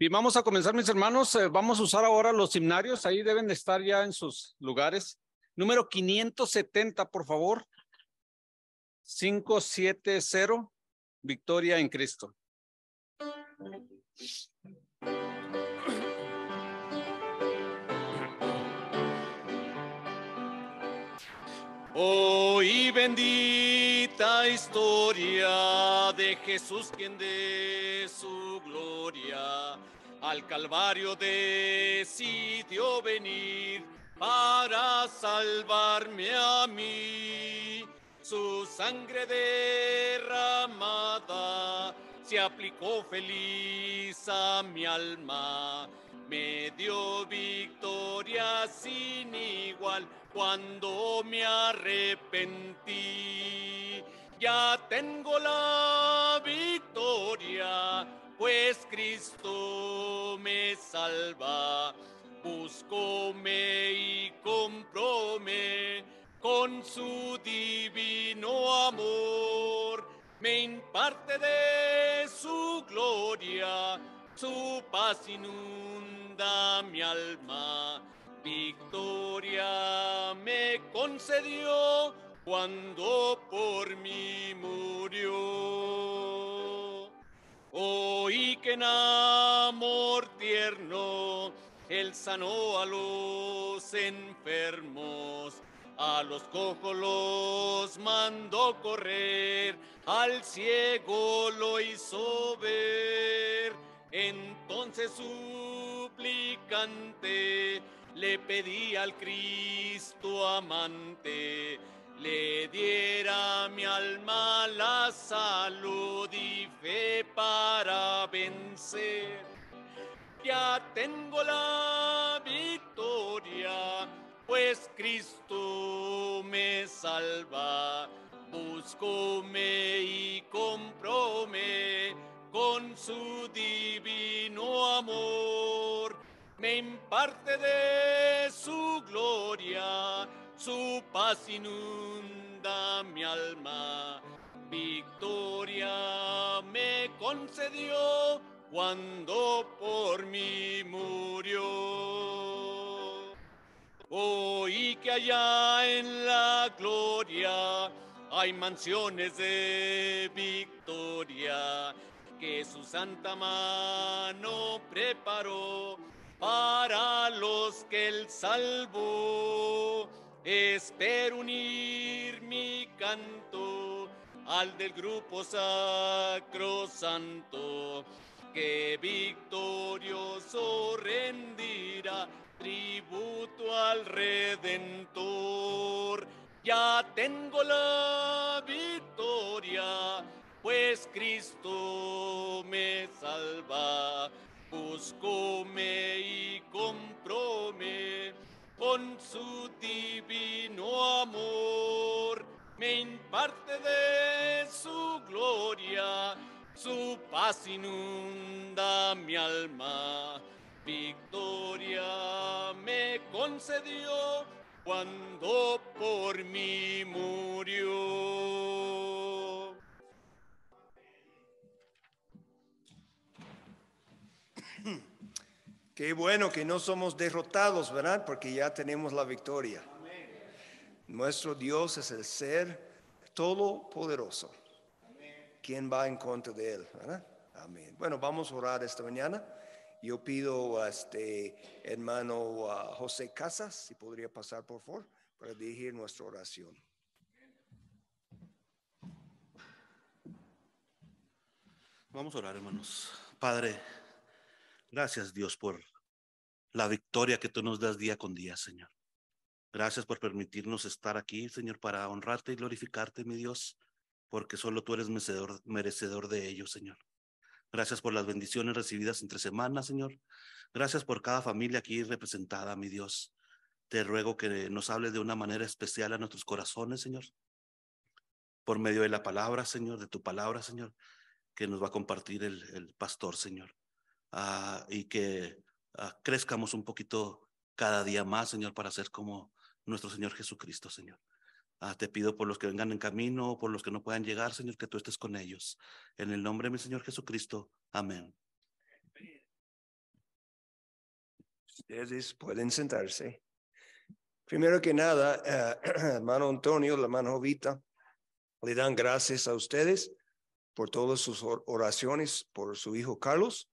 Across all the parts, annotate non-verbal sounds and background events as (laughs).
Bien, vamos a comenzar, mis hermanos. Eh, vamos a usar ahora los himnarios. Ahí deben de estar ya en sus lugares. Número 570, por favor. 570, Victoria en Cristo. Oh, y bendita historia de Jesús, quien de su gloria al Calvario decidió venir para salvarme a mí. Su sangre derramada se aplicó feliz a mi alma. Me dio victoria sin igual cuando me arrepentí. Ya tengo la victoria pues Cristo me salva. Buscóme y compróme con su divino amor. Me imparte de su gloria, su paz inunda mi alma. Victoria me concedió cuando por mí murió en amor tierno él sanó a los enfermos, a los cojos los mandó correr, al ciego lo hizo ver. Entonces suplicante le pedí al Cristo amante, le diera mi alma la salud y fe para vencer. Ya tengo la victoria, pues Cristo me salva. Buscóme y comprome con su divino amor. Me imparte de su gloria, su paz inunda mi alma victoria me concedió cuando por mí murió. Hoy que allá en la gloria hay mansiones de victoria que su santa mano preparó para los que él salvó. Espero unir mi canto al del grupo Santo, que victorioso rendirá tributo al Redentor. Ya tengo la victoria, pues Cristo me salva. Buscóme y comprome con su divino amor me imparte de su gloria, su paz inunda mi alma. Victoria me concedió cuando por mí murió. Qué bueno que no somos derrotados, ¿verdad? Porque ya tenemos la victoria. Nuestro Dios es el ser todopoderoso. ¿Quién va en contra de él? Amén. Bueno, vamos a orar esta mañana. Yo pido a este hermano José Casas, si podría pasar por favor, para dirigir nuestra oración. Vamos a orar, hermanos. Padre, gracias Dios por la victoria que tú nos das día con día, Señor. Gracias por permitirnos estar aquí, Señor, para honrarte y glorificarte, mi Dios, porque solo tú eres merecedor, de ello, Señor. Gracias por las bendiciones recibidas entre semanas, Señor. Gracias por cada familia aquí representada, mi Dios. Te ruego que nos hable de una manera especial a nuestros corazones, Señor. Por medio de la palabra, Señor, de tu palabra, Señor, que nos va a compartir el, pastor, Señor. Ah, y que ah, crezcamos un poquito cada día más, Señor, para ser como nuestro Señor Jesucristo, Señor. Ah, te pido por los que vengan en camino, por los que no puedan llegar, Señor, que tú estés con ellos. En el nombre de mi Señor Jesucristo. Amén. Ustedes pueden sentarse. Primero que nada, eh, (clears throat) hermano Antonio, la mano Jovita, le dan gracias a ustedes por todas sus oraciones por su hijo Carlos.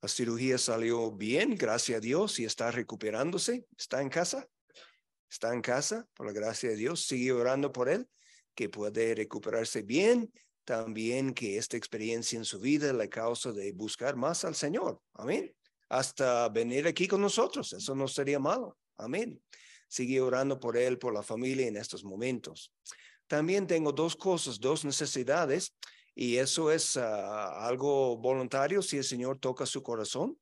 La cirugía salió bien, gracias a Dios, y está recuperándose. ¿Está en casa? está en casa, por la gracia de Dios, sigue orando por él, que puede recuperarse bien, también que esta experiencia en su vida le causa de buscar más al Señor. Amén. Hasta venir aquí con nosotros, eso no sería malo. Amén. Sigue orando por él, por la familia en estos momentos. También tengo dos cosas, dos necesidades, y eso es ah, algo voluntario si el Señor toca su corazón.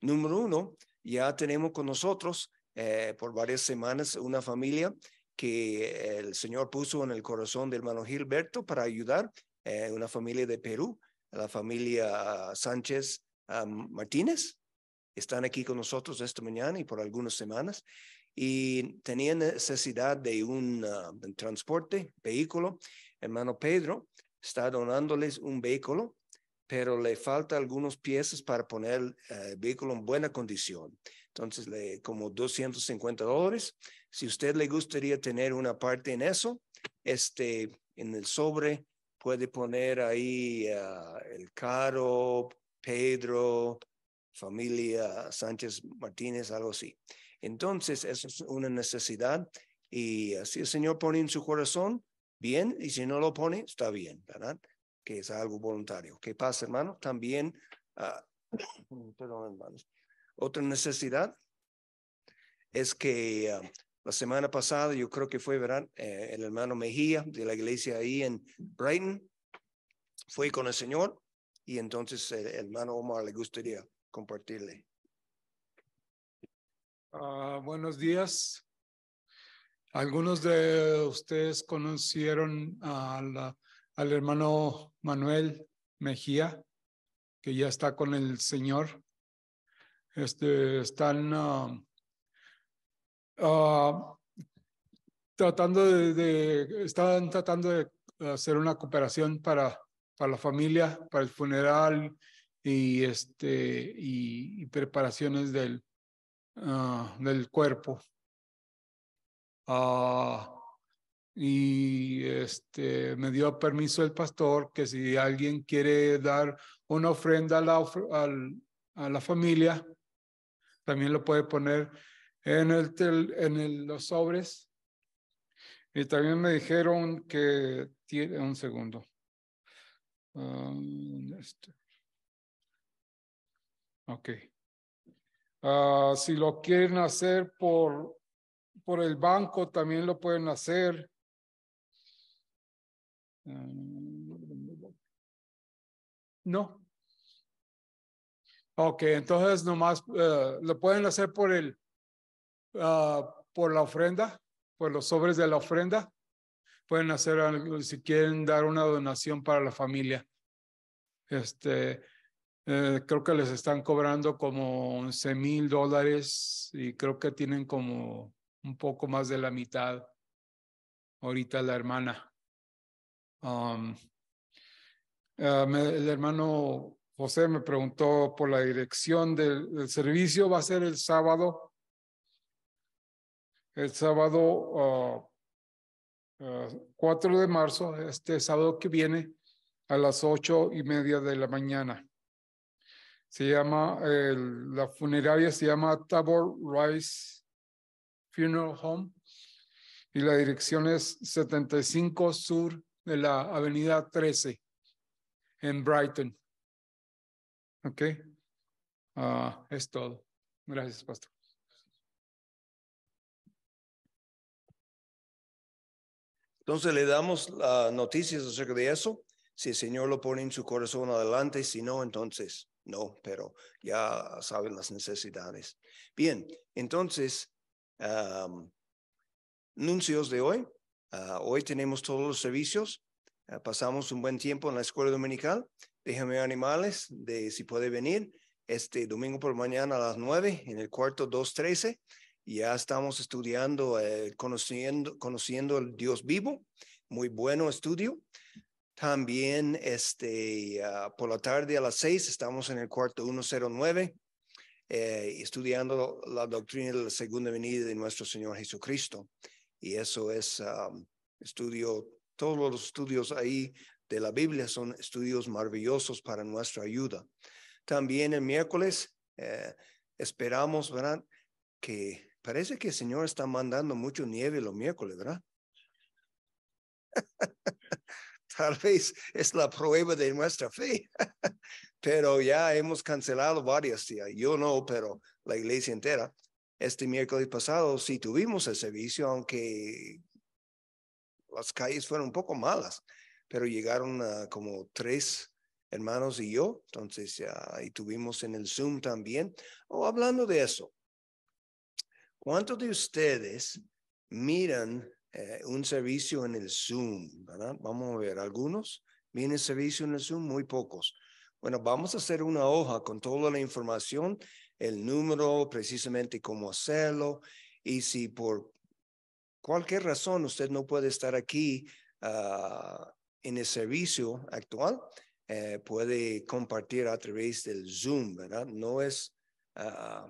Número uno, ya tenemos con nosotros eh, por varias semanas una familia que el Señor puso en el corazón del hermano Gilberto para ayudar, eh, una familia de Perú, la familia Sánchez ah, Martínez. Están aquí con nosotros esta mañana y por algunas semanas y tenían necesidad de un, ah, transporte, vehículo. Hermano Pedro está donándoles un vehículo pero le falta algunos piezas para poner el eh, vehículo en buena condición entonces le, como 250 dólares. Si usted le gustaría tener una parte en eso, este, en el sobre puede poner ahí ah, el Caro, Pedro, familia Sánchez Martínez, algo así. Entonces, eso es una necesidad y así si el Señor pone en su corazón, bien, y si no lo pone, está bien, ¿verdad? Que es algo voluntario. ¿Qué pasa, hermano? También, ah, (coughs) perdón, hermanos. Otra necesidad es que ah, la semana pasada, yo creo que fue, verán, eh, el hermano Mejía de la iglesia ahí en Brighton fue con el Señor y entonces el hermano Omar le gustaría compartirle. Ah, buenos días. Algunos de ustedes conocieron al hermano Manuel Mejía, que ya está con el Señor este, están ah, ah, tratando de, tratando de hacer una cooperación para, para la familia, para el funeral y, este, y, preparaciones del, ah, del cuerpo. y este, me dio permiso el pastor que si alguien quiere dar una ofrenda a la familia, también lo puede poner en, el, en el, los sobres. Y también me dijeron que tiene un segundo. Ah, este. Ok. Ah, si lo quieren hacer por, por el banco, también lo pueden hacer. Ah, no, Ok, entonces nomás eh, lo pueden hacer por el, ah, por la ofrenda, por los sobres de la ofrenda. Pueden hacer algo, si quieren dar una donación para la familia. Este, eh, creo que les están cobrando como 11 mil dólares y creo que tienen como un poco más de la mitad ahorita la hermana. Um, eh, el hermano José me preguntó por la dirección del, servicio, va a ser el sábado, el sábado 4 ah, ah, de marzo, este sábado que viene, a las ocho y media de la mañana. Se llama, la funeraria se llama Tabor Rice Funeral Home y la dirección es 75 Sur de la Avenida 13 en Brighton. Ok. Ah, es todo. Gracias, Pastor. Entonces le damos las noticias acerca de eso. Si el Señor lo pone en su corazón adelante, si no, entonces no, pero ya saben las necesidades. Bien, entonces, anuncios de hoy. Ah, hoy tenemos todos los servicios. Ah, pasamos un buen tiempo en la escuela dominical. Déjame Animales, de si puede venir, este domingo por mañana a las 9 en el cuarto 213. Ya estamos estudiando, eh, conociendo, conociendo el Dios vivo, muy bueno estudio. También este, ah, por la tarde a las 6 estamos en el cuarto 109 eh, estudiando la doctrina de la segunda venida de nuestro Señor Jesucristo. Y eso es ah, estudio, todos los estudios ahí de la Biblia son estudios maravillosos para nuestra ayuda. También el miércoles eh, esperamos, ¿verdad? Que parece que el Señor está mandando mucho nieve los miércoles, ¿verdad? (laughs) Tal vez es la prueba de nuestra fe, (laughs) pero ya hemos cancelado varias días. Yo no, pero la iglesia entera. Este miércoles pasado sí tuvimos el servicio, aunque las calles fueron un poco malas pero llegaron como tres hermanos y yo, entonces, ya y tuvimos en el Zoom también. o oh, hablando de eso, ¿cuántos de ustedes miran eh, un servicio en el Zoom? ¿verdad? Vamos a ver, algunos vienen servicio en el Zoom, muy pocos. Bueno, vamos a hacer una hoja con toda la información, el número, precisamente cómo hacerlo, y si por cualquier razón usted no puede estar aquí, ah, en el servicio actual eh, puede compartir a través del Zoom, ¿verdad? No es ah,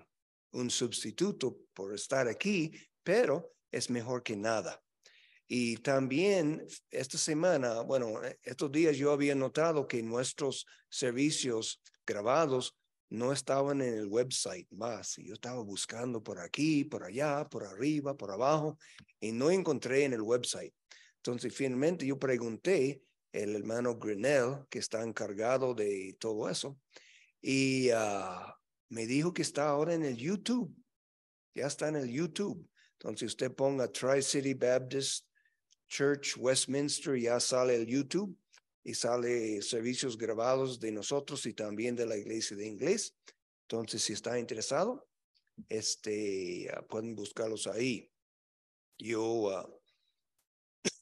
un sustituto por estar aquí, pero es mejor que nada. Y también esta semana, bueno, estos días yo había notado que nuestros servicios grabados no estaban en el website más. Yo estaba buscando por aquí, por allá, por arriba, por abajo, y no encontré en el website. Entonces, finalmente yo pregunté el hermano Grinnell, que está encargado de todo eso, y ah, me dijo que está ahora en el YouTube. Ya está en el YouTube. Entonces, usted ponga Tri-City Baptist Church Westminster, ya sale el YouTube y sale servicios grabados de nosotros y también de la iglesia de inglés. Entonces, si está interesado, este, ah, pueden buscarlos ahí. Yo ah,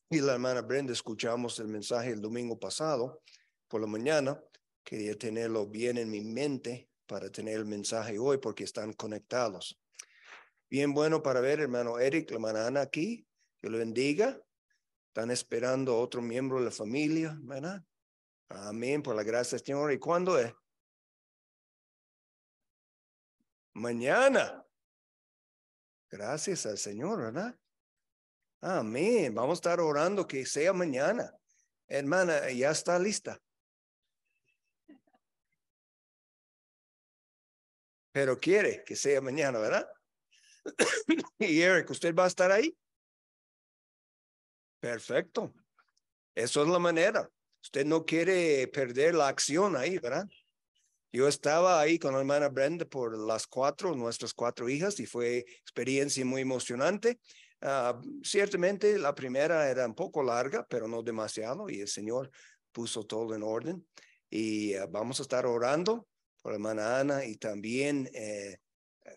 y la hermana Brenda escuchamos el mensaje el domingo pasado por la mañana. Quería tenerlo bien en mi mente para tener el mensaje hoy porque están conectados. Bien bueno para ver, hermano Eric, la hermana Ana aquí. Que lo bendiga. Están esperando a otro miembro de la familia, ¿verdad? Amén, por la gracia del Señor. ¿Y cuándo es? Mañana. Gracias al Señor, ¿verdad? Amén. Vamos a estar orando que sea mañana. Hermana, ya está lista. Pero quiere que sea mañana, ¿verdad? (coughs) y Eric, ¿usted va a estar ahí? Perfecto. Eso es la manera. Usted no quiere perder la acción ahí, ¿verdad? Yo estaba ahí con la hermana Brenda por las cuatro, nuestras cuatro hijas, y fue experiencia muy emocionante. Ah, ciertamente la primera era un poco larga, pero no demasiado, y el Señor puso todo en orden. Y ah, vamos a estar orando por la hermana Ana y también eh,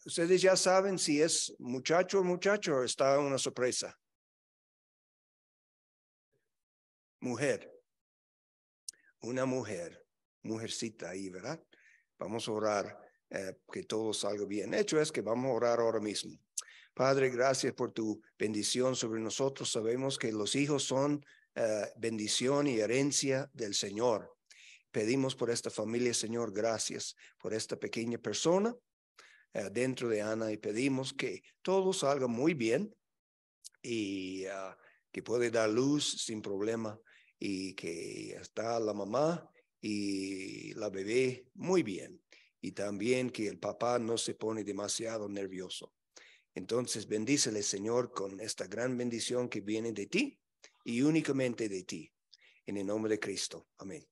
ustedes ya saben si es muchacho o muchacho o está una sorpresa. Mujer, una mujer, mujercita ahí, ¿verdad? Vamos a orar eh, que todo salga bien. hecho es que vamos a orar ahora mismo. Padre, gracias por tu bendición sobre nosotros. Sabemos que los hijos son eh, bendición y herencia del Señor. Pedimos por esta familia, Señor, gracias por esta pequeña persona eh, dentro de Ana y pedimos que todo salga muy bien y eh, que puede dar luz sin problema y que está la mamá y la bebé muy bien y también que el papá no se pone demasiado nervioso. Entonces bendícele, Señor, con esta gran bendición que viene de ti y únicamente de ti. En el nombre de Cristo. Amén.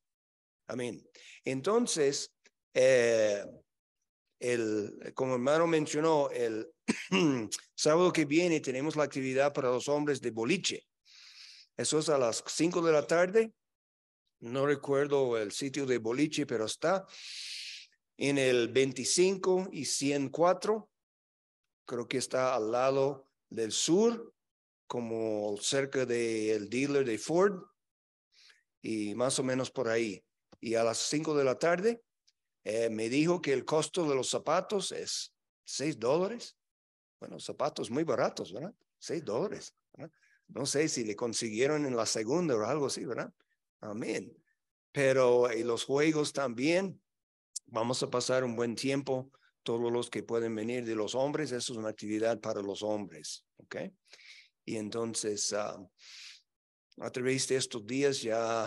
Amén. Entonces, eh, el, como hermano mencionó, el (clears throat) sábado que viene tenemos la actividad para los hombres de boliche. Eso es a las 5 de la tarde. No recuerdo el sitio de boliche, pero está en el 25 y 104 creo que está al lado del sur, como cerca del dealer de Ford, y más o menos por ahí. Y a las 5 de la tarde eh, me dijo que el costo de los zapatos es 6 dólares. Bueno, zapatos muy baratos, ¿verdad? 6 dólares. No sé si le consiguieron en la segunda o algo así, ¿verdad? Amén. Pero eh, los juegos también. Vamos a pasar un buen tiempo todos los que pueden venir de los hombres, eso es una actividad para los hombres, ¿ok? Y entonces, a ah, través de estos días ya,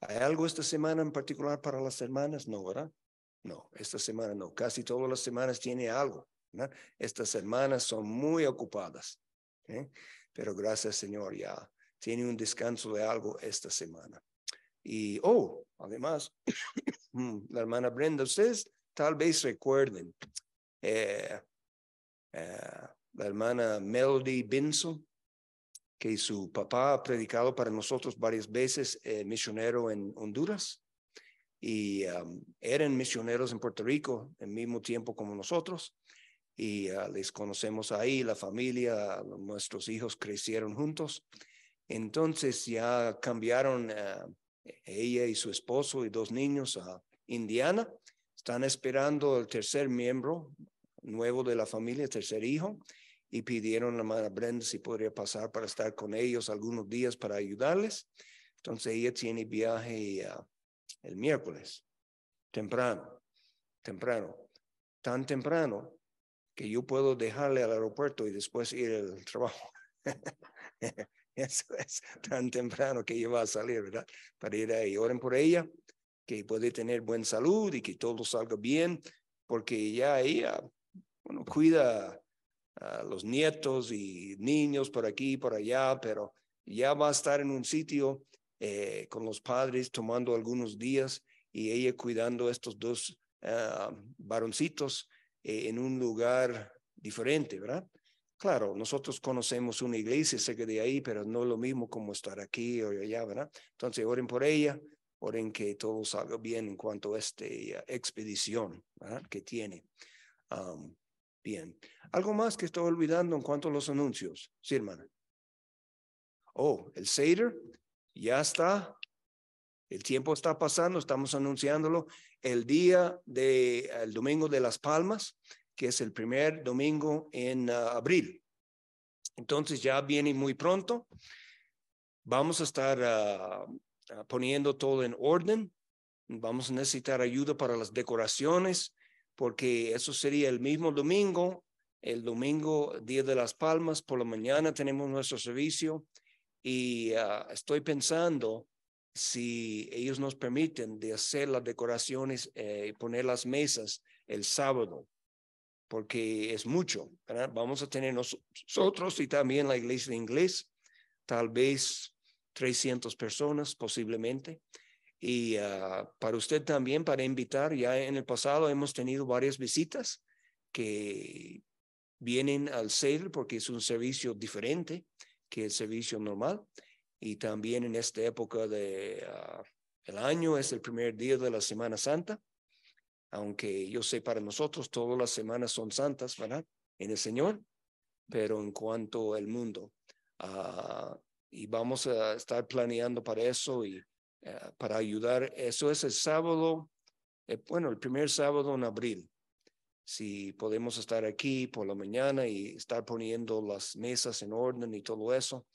¿hay algo esta semana en particular para las hermanas? No, ¿verdad? No, esta semana no, casi todas las semanas tiene algo, ¿verdad? Estas hermanas son muy ocupadas, ¿eh? pero gracias Señor ya tiene un descanso de algo esta semana. Y, oh, además, (clears throat) la hermana Brenda, ustedes tal vez recuerden, eh, eh, la hermana Melody Binson, que su papá ha predicado para nosotros varias veces, eh, misionero en Honduras, y um, eran misioneros en Puerto Rico en mismo tiempo como nosotros, y ah, les conocemos ahí, la familia, nuestros hijos crecieron juntos, entonces ya cambiaron ah, ella y su esposo y dos niños a Indiana están esperando el tercer miembro nuevo de la familia, tercer hijo, y pidieron a la madre Brenda si podría pasar para estar con ellos algunos días para ayudarles. Entonces ella tiene viaje ah, el miércoles, temprano, temprano, tan temprano que yo puedo dejarle al aeropuerto y después ir al (laughs) trabajo. Eso es tan temprano que ella va a salir, ¿verdad? Para ir ahí. Oren por ella que puede tener buena salud y que todo salga bien, porque ya ella, bueno, cuida a los nietos y niños por aquí y por allá, pero ya va a estar en un sitio eh, con los padres tomando algunos días y ella cuidando a estos dos ah, varoncitos eh, en un lugar diferente, ¿verdad? Claro, nosotros conocemos una iglesia cerca de ahí, pero no es lo mismo como estar aquí o allá, ¿verdad? Entonces, oren por ella, Oren que todo salga bien en cuanto a esta eh, expedición que tiene. bien. Algo más que estoy olvidando en cuanto a los anuncios. Sí, hermana. Oh, el Seder ya está. El tiempo está pasando, estamos anunciándolo. El día de, el domingo de las Palmas, que es el primer domingo en ah, abril. Entonces ya viene muy pronto. Vamos a estar ah, Ah, poniendo todo en orden. Vamos a necesitar ayuda para las decoraciones, porque eso sería el mismo domingo, el domingo, Día de las Palmas, por la mañana tenemos nuestro servicio y ah, estoy pensando si ellos nos permiten de hacer las decoraciones y eh, poner las mesas el sábado, porque es mucho, Vamos a tener nosotros y también la iglesia de inglés, tal vez 300 personas posiblemente. Y ah, para usted también, para invitar, ya en el pasado hemos tenido varias visitas que vienen al ser porque es un servicio diferente que el servicio normal. Y también en esta época de ah, el año es el primer día de la Semana Santa, aunque yo sé para nosotros todas las semanas son santas, ¿verdad? En el Señor, pero en cuanto al mundo, ah, y vamos a estar planeando para eso y eh, para ayudar. Eso es el sábado, eh, bueno, el primer sábado en abril. Si podemos estar aquí por la mañana y estar poniendo las mesas en orden y todo eso,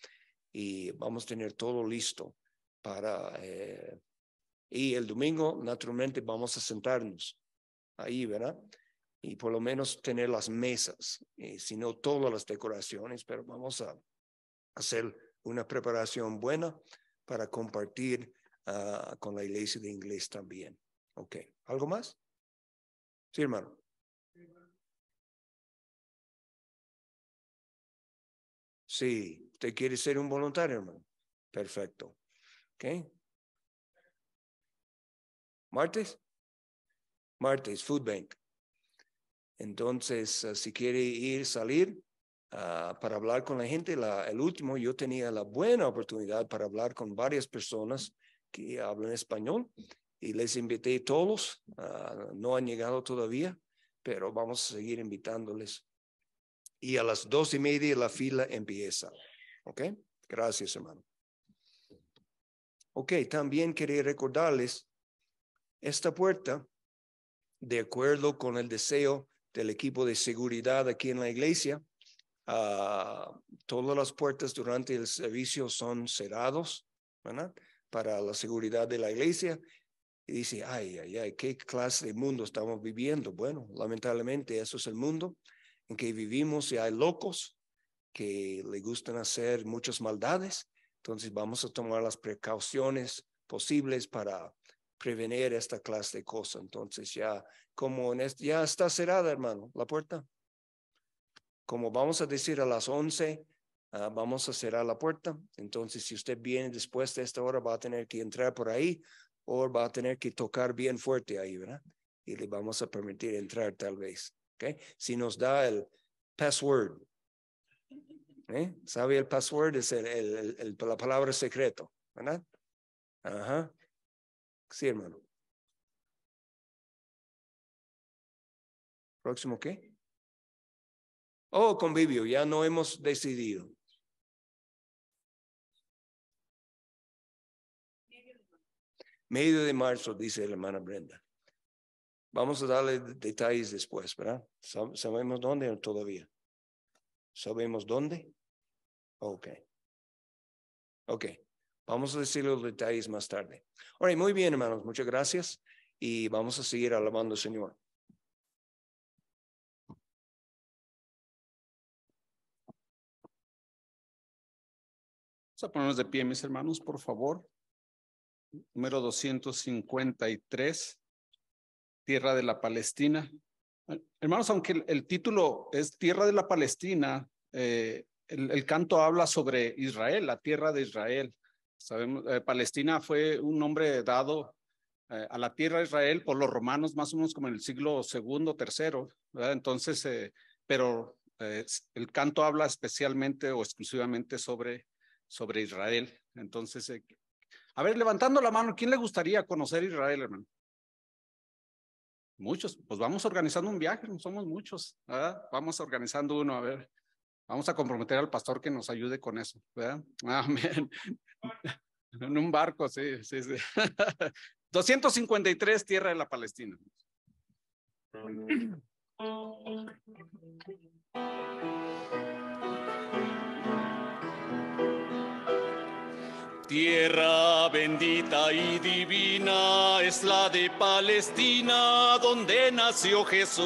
y vamos a tener todo listo para... Eh, y el domingo, naturalmente, vamos a sentarnos ahí, ¿verdad? Y por lo menos tener las mesas, si no todas las decoraciones, pero vamos a hacer una preparación buena para compartir ah, con la iglesia de inglés también. Okay. ¿algo más? Sí, hermano. Sí, usted quiere ser un voluntario, hermano. Perfecto. Ok. ¿Martes? Martes, Food Bank. Entonces, ah, si quiere ir, salir, Ah, para hablar con la gente. La, el último, yo tenía la buena oportunidad para hablar con varias personas que hablan español y les invité a todos. Ah, no han llegado todavía, pero vamos a seguir invitándoles. Y a las dos y media la fila empieza. ¿Ok? Gracias, hermano. Ok, también quería recordarles esta puerta, de acuerdo con el deseo del equipo de seguridad aquí en la iglesia, Ah, todas las puertas durante el servicio son cerrados, Para la seguridad de la iglesia. Y dice, ay, ay, ay, ¿qué clase de mundo estamos viviendo? Bueno, lamentablemente eso es el mundo en que vivimos y hay locos que le gustan hacer muchas maldades. Entonces vamos a tomar las precauciones posibles para prevenir esta clase de cosas. Entonces ya, como ya está cerrada, hermano, la puerta como vamos a decir a las 11, ah, vamos a cerrar la puerta. Entonces, si usted viene después de esta hora, va a tener que entrar por ahí o va a tener que tocar bien fuerte ahí, ¿verdad? Y le vamos a permitir entrar tal vez. ¿okay? Si nos da el password. ¿eh? ¿Sabe el password? Es el, la palabra secreto, ¿verdad? Ajá. Sí, hermano. ¿Próximo qué? Oh, convivio, ya no hemos decidido. Medio de marzo, dice la hermana Brenda. Vamos a darle detalles después, ¿verdad? ¿Sabemos dónde todavía? ¿Sabemos dónde? Ok. Ok. Vamos a decir los detalles más tarde. muy bien, hermanos. Muchas gracias. Y vamos a seguir alabando al Señor. ponernos de pie, mis hermanos, por favor. Número 253, Tierra de la Palestina. Hermanos, aunque el, título es Tierra de la Palestina, eh, el, canto habla sobre Israel, la tierra de Israel. Sabemos, eh, Palestina fue un nombre dado eh, a la tierra de Israel por los romanos, más o menos como en el siglo segundo, tercero. Entonces, pero el canto habla especialmente o exclusivamente sobre sobre Israel. Entonces, eh, a ver, levantando la mano, ¿quién le gustaría conocer Israel, hermano? Muchos, pues vamos organizando un viaje, no somos muchos, ¿verdad? Vamos organizando uno, a ver, vamos a comprometer al pastor que nos ayude con eso, ¿verdad? (laughs) Amén. En un barco, sí, sí, sí. 253, (laughs) tierra de la Palestina. Mm. Tierra bendita y divina es la de Palestina donde nació Jesús.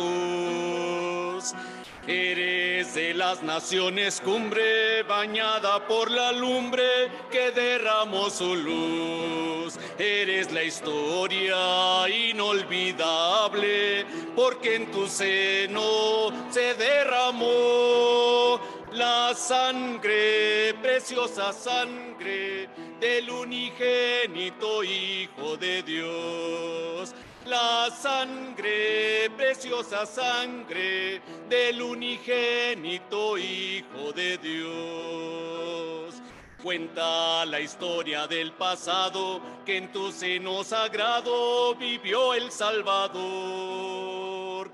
Eres de las naciones cumbre, bañada por la lumbre que derramó su luz. Eres la historia inolvidable, porque en tu seno se derramó la sangre, preciosa sangre del unigénito Hijo de Dios. La sangre, preciosa sangre del unigénito Hijo de Dios. Cuenta la historia del pasado que en tu seno sagrado vivió el Salvador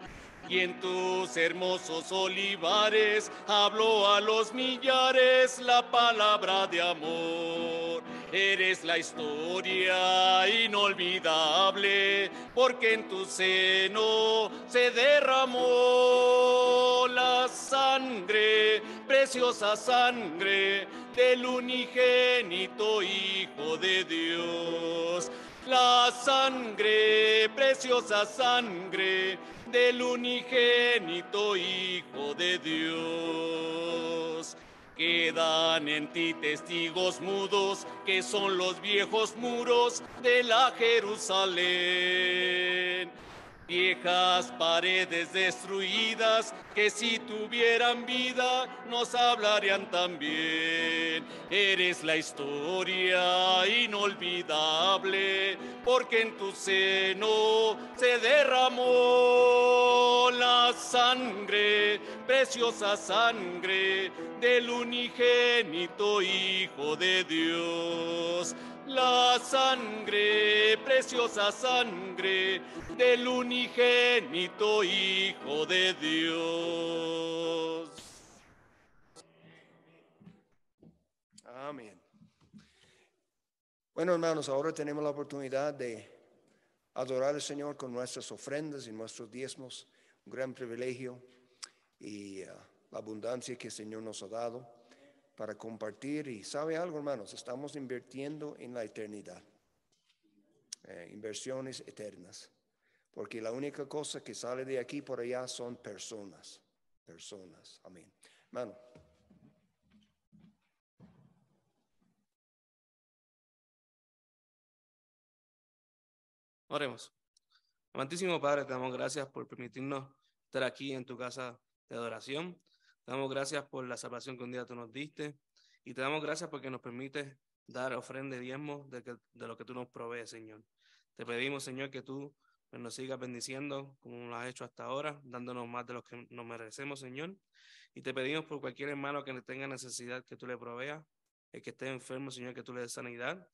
y en tus hermosos olivares habló a los millares la palabra de amor. Eres la historia inolvidable, porque en tu seno se derramó la sangre, preciosa sangre del unigénito Hijo de Dios la sangre, preciosa sangre del unigénito Hijo de Dios. Quedan en ti testigos mudos que son los viejos muros de la Jerusalén viejas paredes destruidas que si tuvieran vida nos hablarían también. Eres la historia inolvidable porque en tu seno se derramó la sangre, preciosa sangre del unigénito Hijo de Dios la sangre, preciosa sangre del unigénito Hijo de Dios. Amén. Bueno, hermanos, ahora tenemos la oportunidad de adorar al Señor con nuestras ofrendas y nuestros diezmos, un gran privilegio y ah, la abundancia que el Señor nos ha dado para compartir. Y sabe algo, hermanos, estamos invirtiendo en la eternidad, eh, inversiones eternas, porque la única cosa que sale de aquí por allá son personas, personas. Amén. Hermano. Oremos. Amantísimo Padre, te damos gracias por permitirnos estar aquí en tu casa de adoración. Te damos gracias por la salvación que un día tú nos diste y te damos gracias porque nos permite dar ofrenda y diezmo de, de lo que tú nos provees, Señor. Te pedimos, Señor, que tú pues, nos sigas bendiciendo como lo has hecho hasta ahora, dándonos más de lo que nos merecemos, Señor. Y te pedimos por cualquier hermano que tenga necesidad que tú le proveas, el que esté enfermo, Señor, que tú le des sanidad.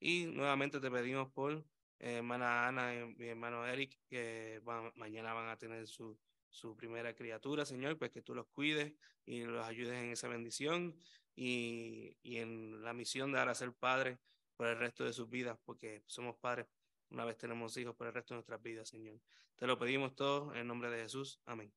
Y nuevamente te pedimos por eh, hermana Ana y mi hermano Eric, que mañana van a tener su su primera criatura, Señor, pues que tú los cuides y los ayudes en esa bendición y, en la misión de a ser padre por el resto de sus vidas, porque somos padres una vez tenemos hijos por el resto de nuestras vidas, Señor. Te lo pedimos todo en nombre de Jesús. Amén.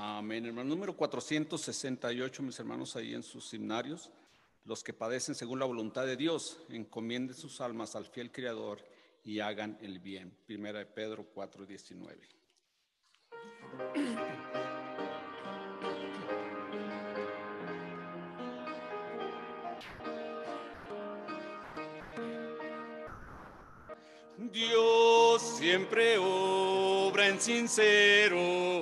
Amén, hermano. Número 468, mis hermanos, ahí en sus seminarios, Los que padecen según la voluntad de Dios, encomienden sus almas al fiel Creador y hagan el bien. Primera de Pedro 4:19. Dios siempre obra en sincero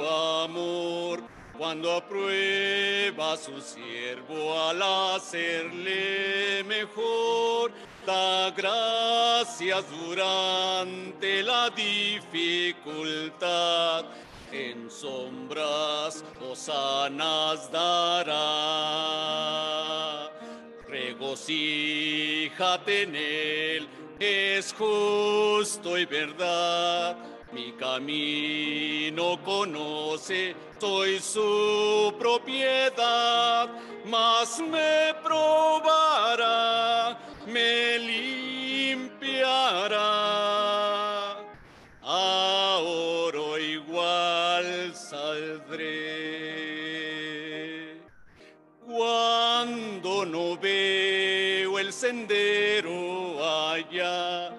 cuando aprueba a su siervo al hacerle mejor, da gracias durante la dificultad. En sombras sanas dará. Regocíjate en él, es justo y verdad. Mi camino conoce soy su propiedad, mas me probará, me limpiará. Ahora igual saldré. Cuando no veo el sendero allá,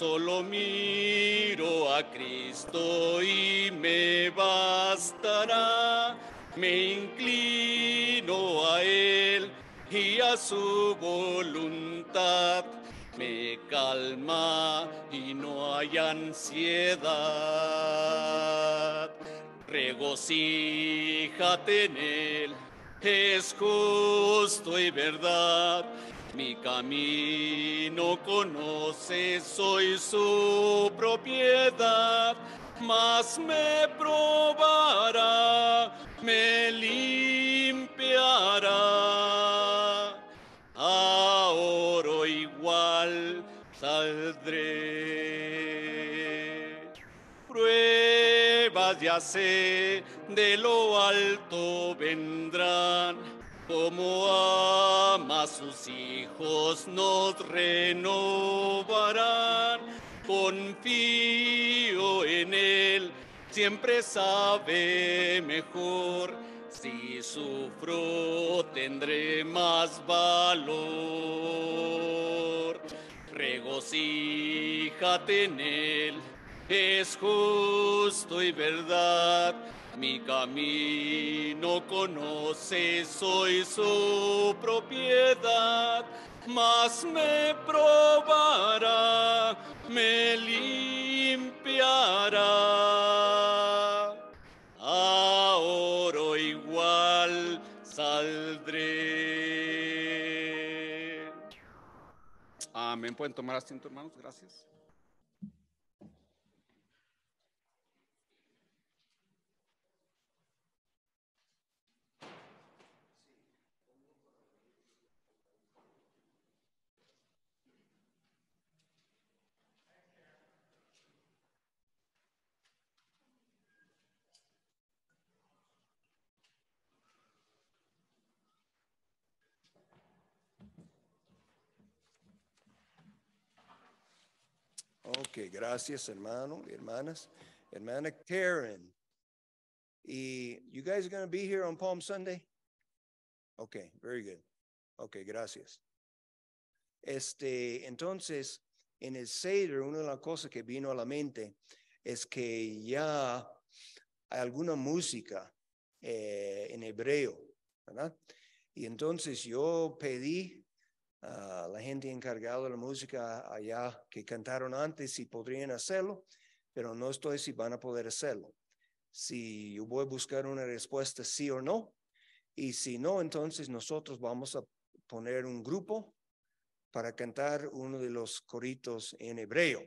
Solo miro a Cristo y me bastará. Me inclino a Él y a su voluntad. Me calma y no hay ansiedad. Regocíjate en Él, es justo y verdad mi camino conoce, soy su propiedad, mas me probará, me limpiará. A oro igual saldré. Pruebas ya sé, de lo alto vendrán como ama a sus hijos nos renovarán. Confío en Él, siempre sabe mejor. Si sufro, tendré más valor. Regocíjate en Él, es justo y verdad mi camino conoce, soy su propiedad, mas me probará, me limpiará. Ahora igual saldré. Amén. Pueden tomar asiento, hermanos. Gracias. Ok, gracias, hermano, hermanas. Hermana Karen. Y you guys are going to be here on Palm Sunday? Okay, very good. Okay, gracias. Este, entonces, en el Seder, una de las cosas que vino a la mente es que ya hay alguna música eh, en hebreo, ¿verdad? Y entonces yo pedí la gente encargada de la música allá que cantaron antes si podrían hacerlo, pero no estoy si van a poder hacerlo. Si yo voy a buscar una respuesta sí o no, y si no, entonces nosotros vamos a poner un grupo para cantar uno de los coritos en hebreo.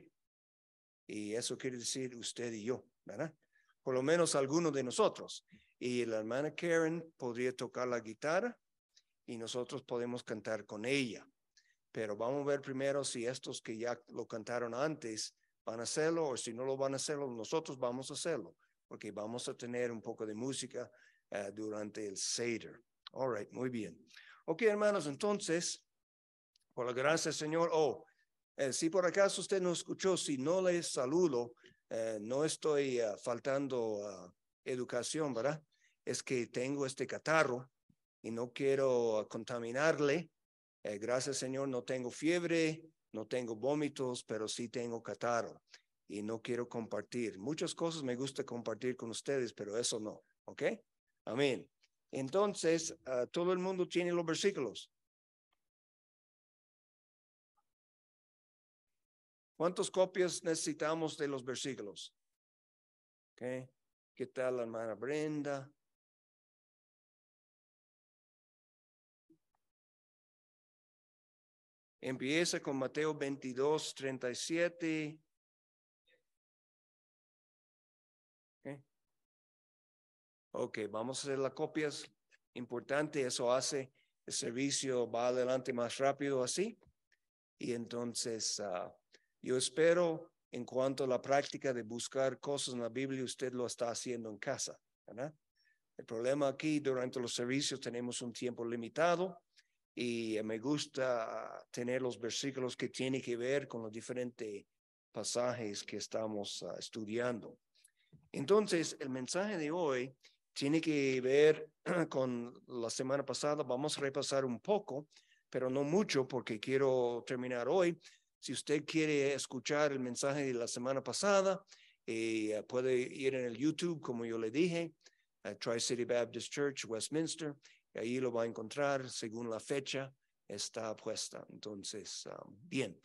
Y eso quiere decir usted y yo, ¿verdad? Por lo menos alguno de nosotros. Y la hermana Karen podría tocar la guitarra y nosotros podemos cantar con ella. Pero vamos a ver primero si estos que ya lo cantaron antes van a hacerlo o si no lo van a hacerlo, nosotros vamos a hacerlo, porque vamos a tener un poco de música eh, durante el Seder. All right, muy bien. Ok, hermanos, entonces, por la gracia Señor, oh, eh, si por acaso usted no escuchó, si no le saludo, eh, no estoy faltando educación, ¿verdad? Es que tengo este catarro y no quiero contaminarle. Eh, gracias Señor, no tengo fiebre, no tengo vómitos, pero sí tengo catarro y no quiero compartir. Muchas cosas me gusta compartir con ustedes, pero eso no, ¿ok? Amén. Entonces, ah, todo el mundo tiene los versículos. ¿Cuántas copias necesitamos de los versículos? Okay. ¿Qué tal, hermana Brenda? Empieza con Mateo 22, 37. ok, vamos a hacer las copias. Importante, eso hace el servicio va adelante más rápido así. Y entonces, ah, yo espero en cuanto a la práctica de buscar cosas en la Biblia, usted lo está haciendo en casa. El problema aquí, durante los servicios tenemos un tiempo limitado y me gusta tener los versículos que tienen que ver con los diferentes pasajes que estamos ah, estudiando. Entonces, el mensaje de hoy tiene que ver (clears throat) con la semana pasada. Vamos a repasar un poco, pero no mucho porque quiero terminar hoy. Si usted quiere escuchar el mensaje de la semana pasada, eh, puede ir en el YouTube, como yo le dije, eh, Tri-City Baptist Church, Westminster, ahí lo va a encontrar según la fecha está puesta. Entonces, um, bien.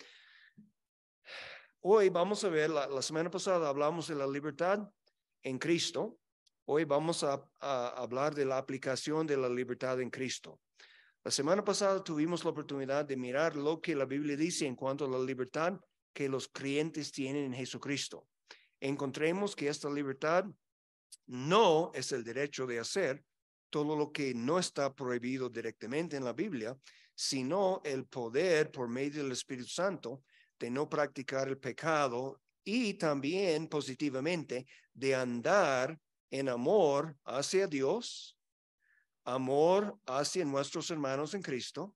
Hoy vamos a ver, la, semana pasada hablamos de la libertad en Cristo. Hoy vamos a, hablar de la aplicación de la libertad en Cristo. La semana pasada tuvimos la oportunidad de mirar lo que la Biblia dice en cuanto a la libertad que los creyentes tienen en Jesucristo. Encontremos que esta libertad no es el derecho de hacer, todo lo que no está prohibido directamente en la Biblia, sino el poder por medio del Espíritu Santo de no practicar el pecado y también positivamente de andar en amor hacia Dios, amor hacia nuestros hermanos en Cristo,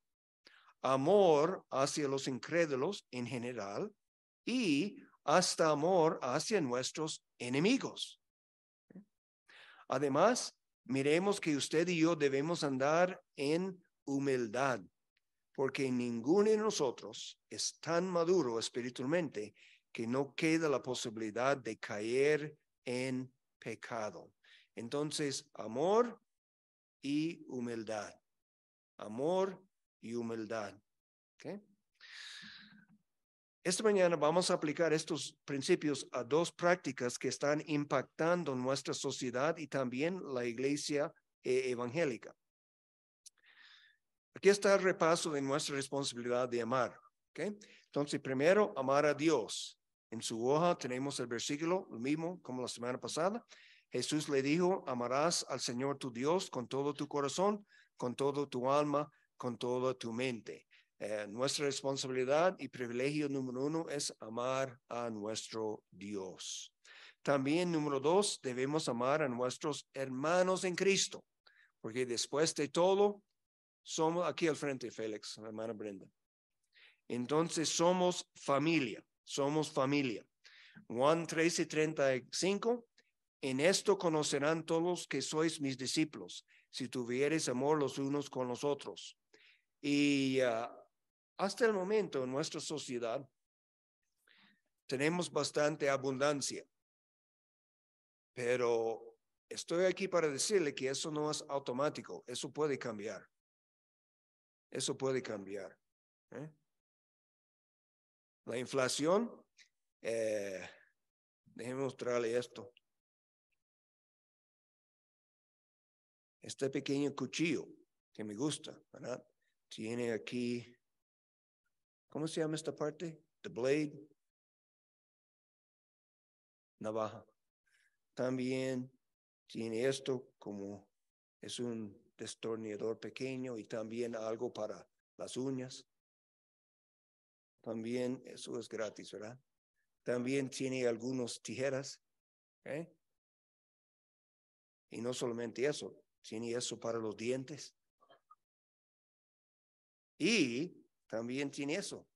amor hacia los incrédulos en general y hasta amor hacia nuestros enemigos. Además, Miremos que usted y yo debemos andar en humildad, porque ninguno de nosotros es tan maduro espiritualmente que no queda la posibilidad de caer en pecado. Entonces, amor y humildad. Amor y humildad. ¿Okay? Esta mañana vamos a aplicar estos principios a dos prácticas que están impactando nuestra sociedad y también la iglesia eh, evangélica. Aquí está el repaso de nuestra responsabilidad de amar. Entonces, primero, amar a Dios. En su hoja tenemos el versículo, lo mismo como la semana pasada. Jesús le dijo, amarás al Señor tu Dios con todo tu corazón, con todo tu alma, con toda tu mente. Eh, nuestra responsabilidad y privilegio número uno es amar a nuestro Dios. También número dos, debemos amar a nuestros hermanos en Cristo, porque después de todo, somos aquí al frente, Félix, hermana Brenda. Entonces somos familia, somos familia. Juan 13, 35, en esto conocerán todos que sois mis discípulos, si tuvieres amor los unos con los otros. Y ah, hasta el momento en nuestra sociedad tenemos bastante abundancia, pero estoy aquí para decirle que eso no es automático, eso puede cambiar. Eso puede cambiar. ¿eh? La inflación, eh, mostrarle esto. Este pequeño cuchillo que me gusta, ¿verdad? Tiene aquí ¿Cómo se llama esta parte? The blade. Navaja. También tiene esto como es un destornillador pequeño y también algo para las uñas. También eso es gratis, ¿verdad? También tiene algunos tijeras. ¿eh? Y no solamente eso, tiene eso para los dientes. Y también tiene eso,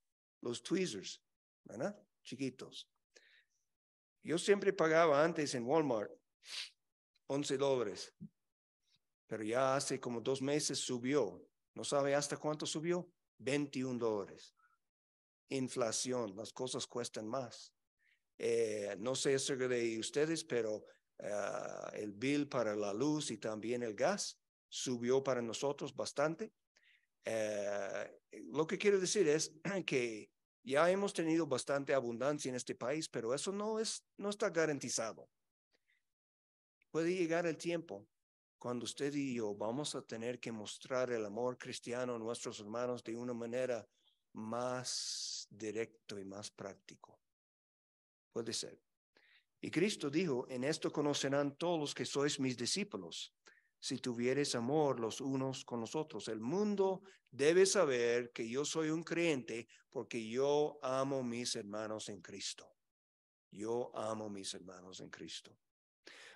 los tweezers, ¿verdad? Chiquitos. Yo siempre pagaba antes en Walmart 11 dólares, pero ya hace como dos meses subió. ¿No sabe hasta cuánto subió? 21 dólares. Inflación, las cosas cuestan más. Eh, no sé acerca de ustedes, pero ah, el bill para la luz y también el gas subió para nosotros bastante. Eh, lo que quiero decir es (clears throat) que ya hemos tenido bastante abundancia en este país, pero eso no, es, no está garantizado. Puede llegar el tiempo cuando usted y yo vamos a tener que mostrar el amor cristiano a nuestros hermanos de una manera más directo y más práctico. Puede ser. Y Cristo dijo, en esto conocerán todos los que sois mis discípulos, si tuvieres amor los unos con los otros. El mundo debe saber que yo soy un creyente porque yo amo mis hermanos en Cristo. Yo amo mis hermanos en Cristo.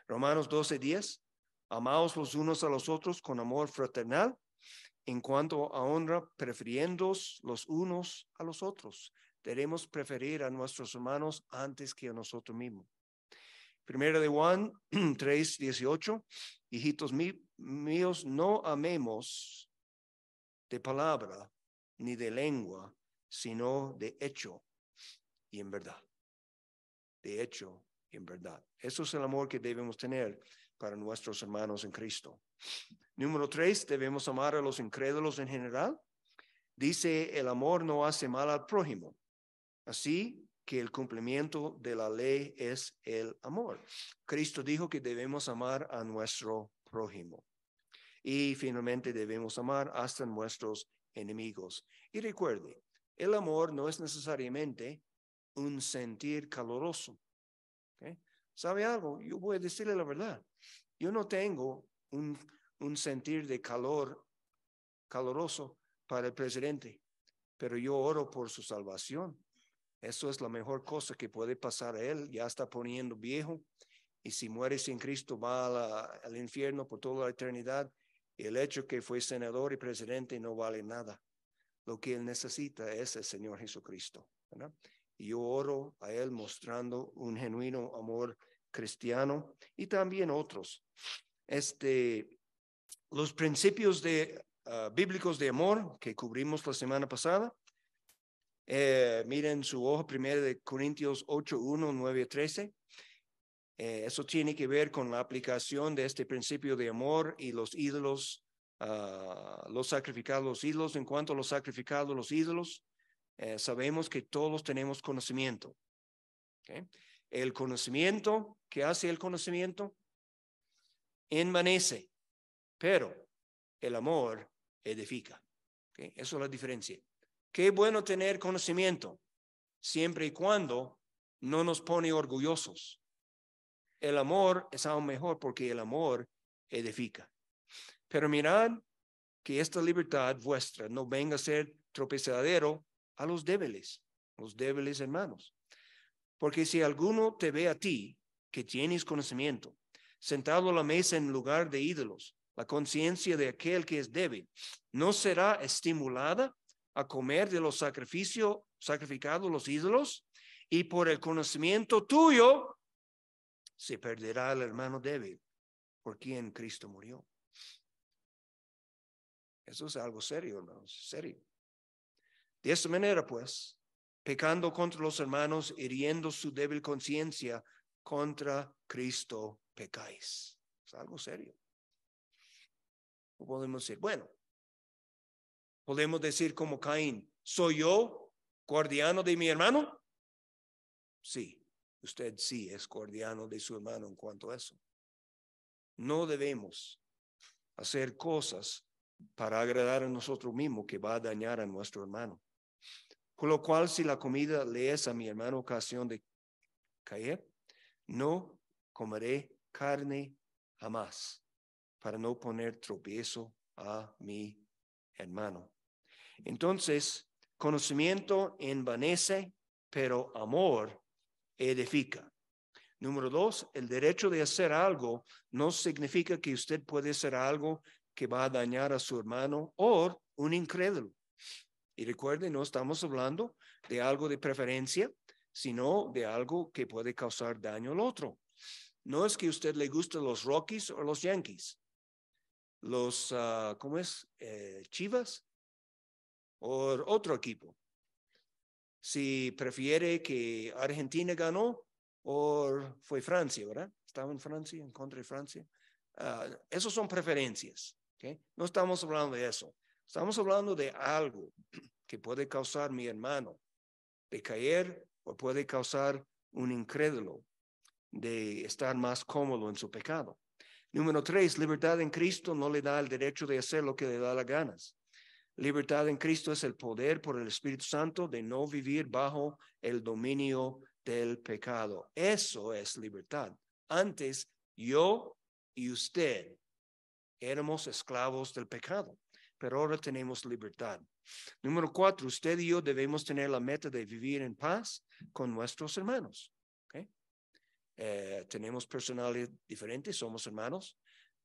Romanos 12.10 Amaos los unos a los otros con amor fraternal en cuanto a honra, prefiriéndos los unos a los otros. Debemos preferir a nuestros hermanos antes que a nosotros mismos. Primera de Juan 3, (clears throat) 18. Hijitos míos, no amemos de palabra ni de lengua, sino de hecho y en verdad. De hecho y en verdad. Eso es el amor que debemos tener para nuestros hermanos en Cristo. Número tres, debemos amar a los incrédulos en general. Dice, el amor no hace mal al prójimo. Así que el cumplimiento de la ley es el amor. Cristo dijo que debemos amar a nuestro prójimo y finalmente debemos amar hasta nuestros enemigos. Y recuerde, el amor no es necesariamente un sentir caloroso. ¿Sabe algo? Yo voy a decirle la verdad. Yo no tengo un, un sentir de calor caloroso para el presidente, pero yo oro por su salvación eso es la mejor cosa que puede pasar a él. Ya está poniendo viejo y si muere sin Cristo va al infierno por toda la eternidad. El hecho que fue senador y presidente no vale nada. Lo que él necesita es el Señor Jesucristo. Y yo oro a él mostrando un genuino amor cristiano y también otros. Este, los principios de, ah, bíblicos de amor que cubrimos la semana pasada eh, miren su hoja primero de Corintios 8, 1, 9, 13. eso tiene que ver con la aplicación de este principio de amor y los ídolos, ah, los sacrificados, los ídolos. En cuanto a los sacrificados, los ídolos, eh, sabemos que todos tenemos conocimiento. El conocimiento, ¿qué hace el conocimiento? Envanece, pero el amor edifica. ¿okay? Eso es la diferencia. Qué bueno tener conocimiento, siempre y cuando no nos pone orgullosos. El amor es aún mejor porque el amor edifica. Pero mirad que esta libertad vuestra no venga a ser tropezadero a los débiles, los débiles hermanos. Porque si alguno te ve a ti, que tienes conocimiento, sentado a la mesa en lugar de ídolos, la conciencia de aquel que es débil, ¿no será estimulada a comer de los sacrificios sacrificados los ídolos, y por el conocimiento tuyo se perderá el hermano débil por quien Cristo murió. Eso es algo serio, hermanos, serio. De esta manera, pues, pecando contra los hermanos, hiriendo su débil conciencia, contra Cristo pecáis. Es algo serio. O podemos decir, bueno, Podemos decir como Caín, ¿soy yo guardiano de mi hermano? Sí, usted sí es guardiano de su hermano en cuanto a eso. No debemos hacer cosas para agradar a nosotros mismos que va a dañar a nuestro hermano. Con lo cual, si la comida le es a mi hermano ocasión de caer, no comeré carne jamás para no poner tropiezo a mi hermano. Entonces, conocimiento envanece, pero amor edifica. Número dos, el derecho de hacer algo no significa que usted puede hacer algo que va a dañar a su hermano o un incrédulo. Y recuerde, no estamos hablando de algo de preferencia, sino de algo que puede causar daño al otro. No es que a usted le gusten los Rockies o los Yankees, los, ah, ¿cómo es? Eh, Chivas o otro equipo. Si prefiere que Argentina ganó o fue Francia, ¿verdad? Estaba en Francia, en contra de Francia. Ah, esas son preferencias. No estamos hablando de eso. Estamos hablando de algo que puede causar mi hermano de caer o puede causar un incrédulo de estar más cómodo en su pecado. Número tres, libertad en Cristo no le da el derecho de hacer lo que le da las ganas. Libertad en Cristo es el poder por el Espíritu Santo de no vivir bajo el dominio del pecado. Eso es libertad. Antes yo y usted éramos esclavos del pecado, pero ahora tenemos libertad. Número cuatro, usted y yo debemos tener la meta de vivir en paz con nuestros hermanos. Eh, tenemos personalidades diferentes, somos hermanos,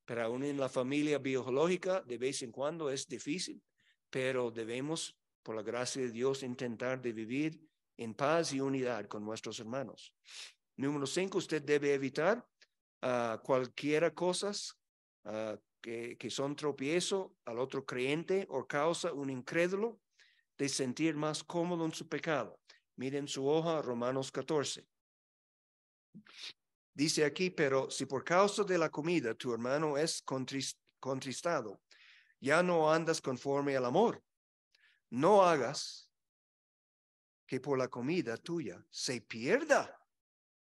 pero aún en la familia biológica de vez en cuando es difícil pero debemos, por la gracia de Dios, intentar de vivir en paz y unidad con nuestros hermanos. Número cinco, usted debe evitar ah, cualquier cualquiera cosas ah, que, que son tropiezo al otro creyente o causa un incrédulo de sentir más cómodo en su pecado. Miren su hoja, Romanos 14. Dice aquí, pero si por causa de la comida tu hermano es contristado, ya no andas conforme al amor. No hagas que por la comida tuya se pierda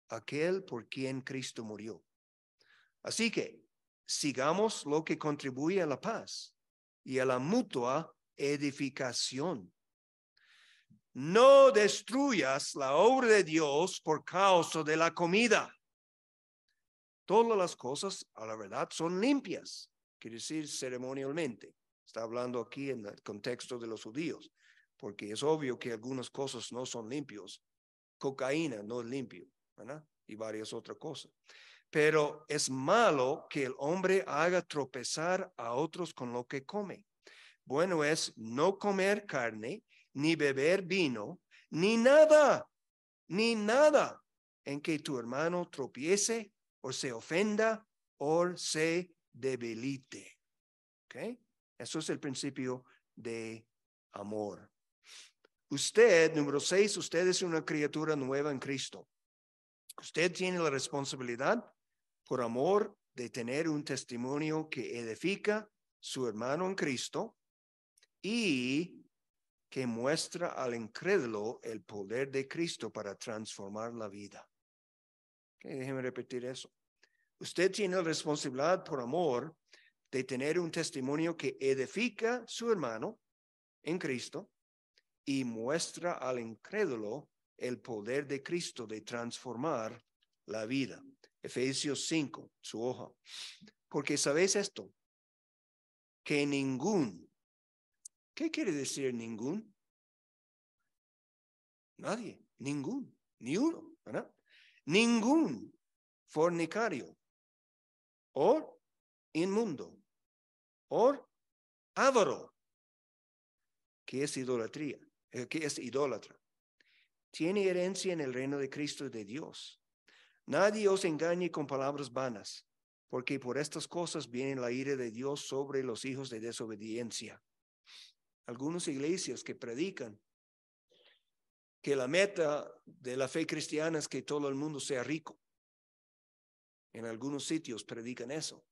aquel por quien Cristo murió. Así que sigamos lo que contribuye a la paz y a la mutua edificación. No destruyas la obra de Dios por causa de la comida. Todas las cosas, a la verdad, son limpias quiere decir ceremonialmente. Está hablando aquí en el contexto de los judíos, porque es obvio que algunas cosas no son limpios. Cocaína no es limpio, ¿verdad? Y varias otras cosas. Pero es malo que el hombre haga tropezar a otros con lo que come. Bueno es no comer carne, ni beber vino, ni nada, ni nada en que tu hermano tropiece o se ofenda o se debilite. ¿Ok? Eso es el principio de amor. Usted, número seis, usted es una criatura nueva en Cristo. Usted tiene la responsabilidad, por amor, de tener un testimonio que edifica su hermano en Cristo y que muestra al incrédulo el poder de Cristo para transformar la vida. ¿Ok? déjeme repetir eso. Usted tiene la responsabilidad por amor de tener un testimonio que edifica su hermano en Cristo y muestra al incrédulo el poder de Cristo de transformar la vida. Efesios 5, su hoja. Porque sabéis esto, que ningún, ¿qué quiere decir ningún? Nadie, ningún, ni uno, ¿verdad? Ningún fornicario o inmundo, o avaro, que es idolatría, eh, que es idólatra. Tiene herencia en el reino de Cristo de Dios. Nadie os engañe con palabras vanas, porque por estas cosas viene la ira de Dios sobre los hijos de desobediencia. Algunas iglesias que predican que la meta de la fe cristiana es que todo el mundo sea rico. En algunos sitios predican eso.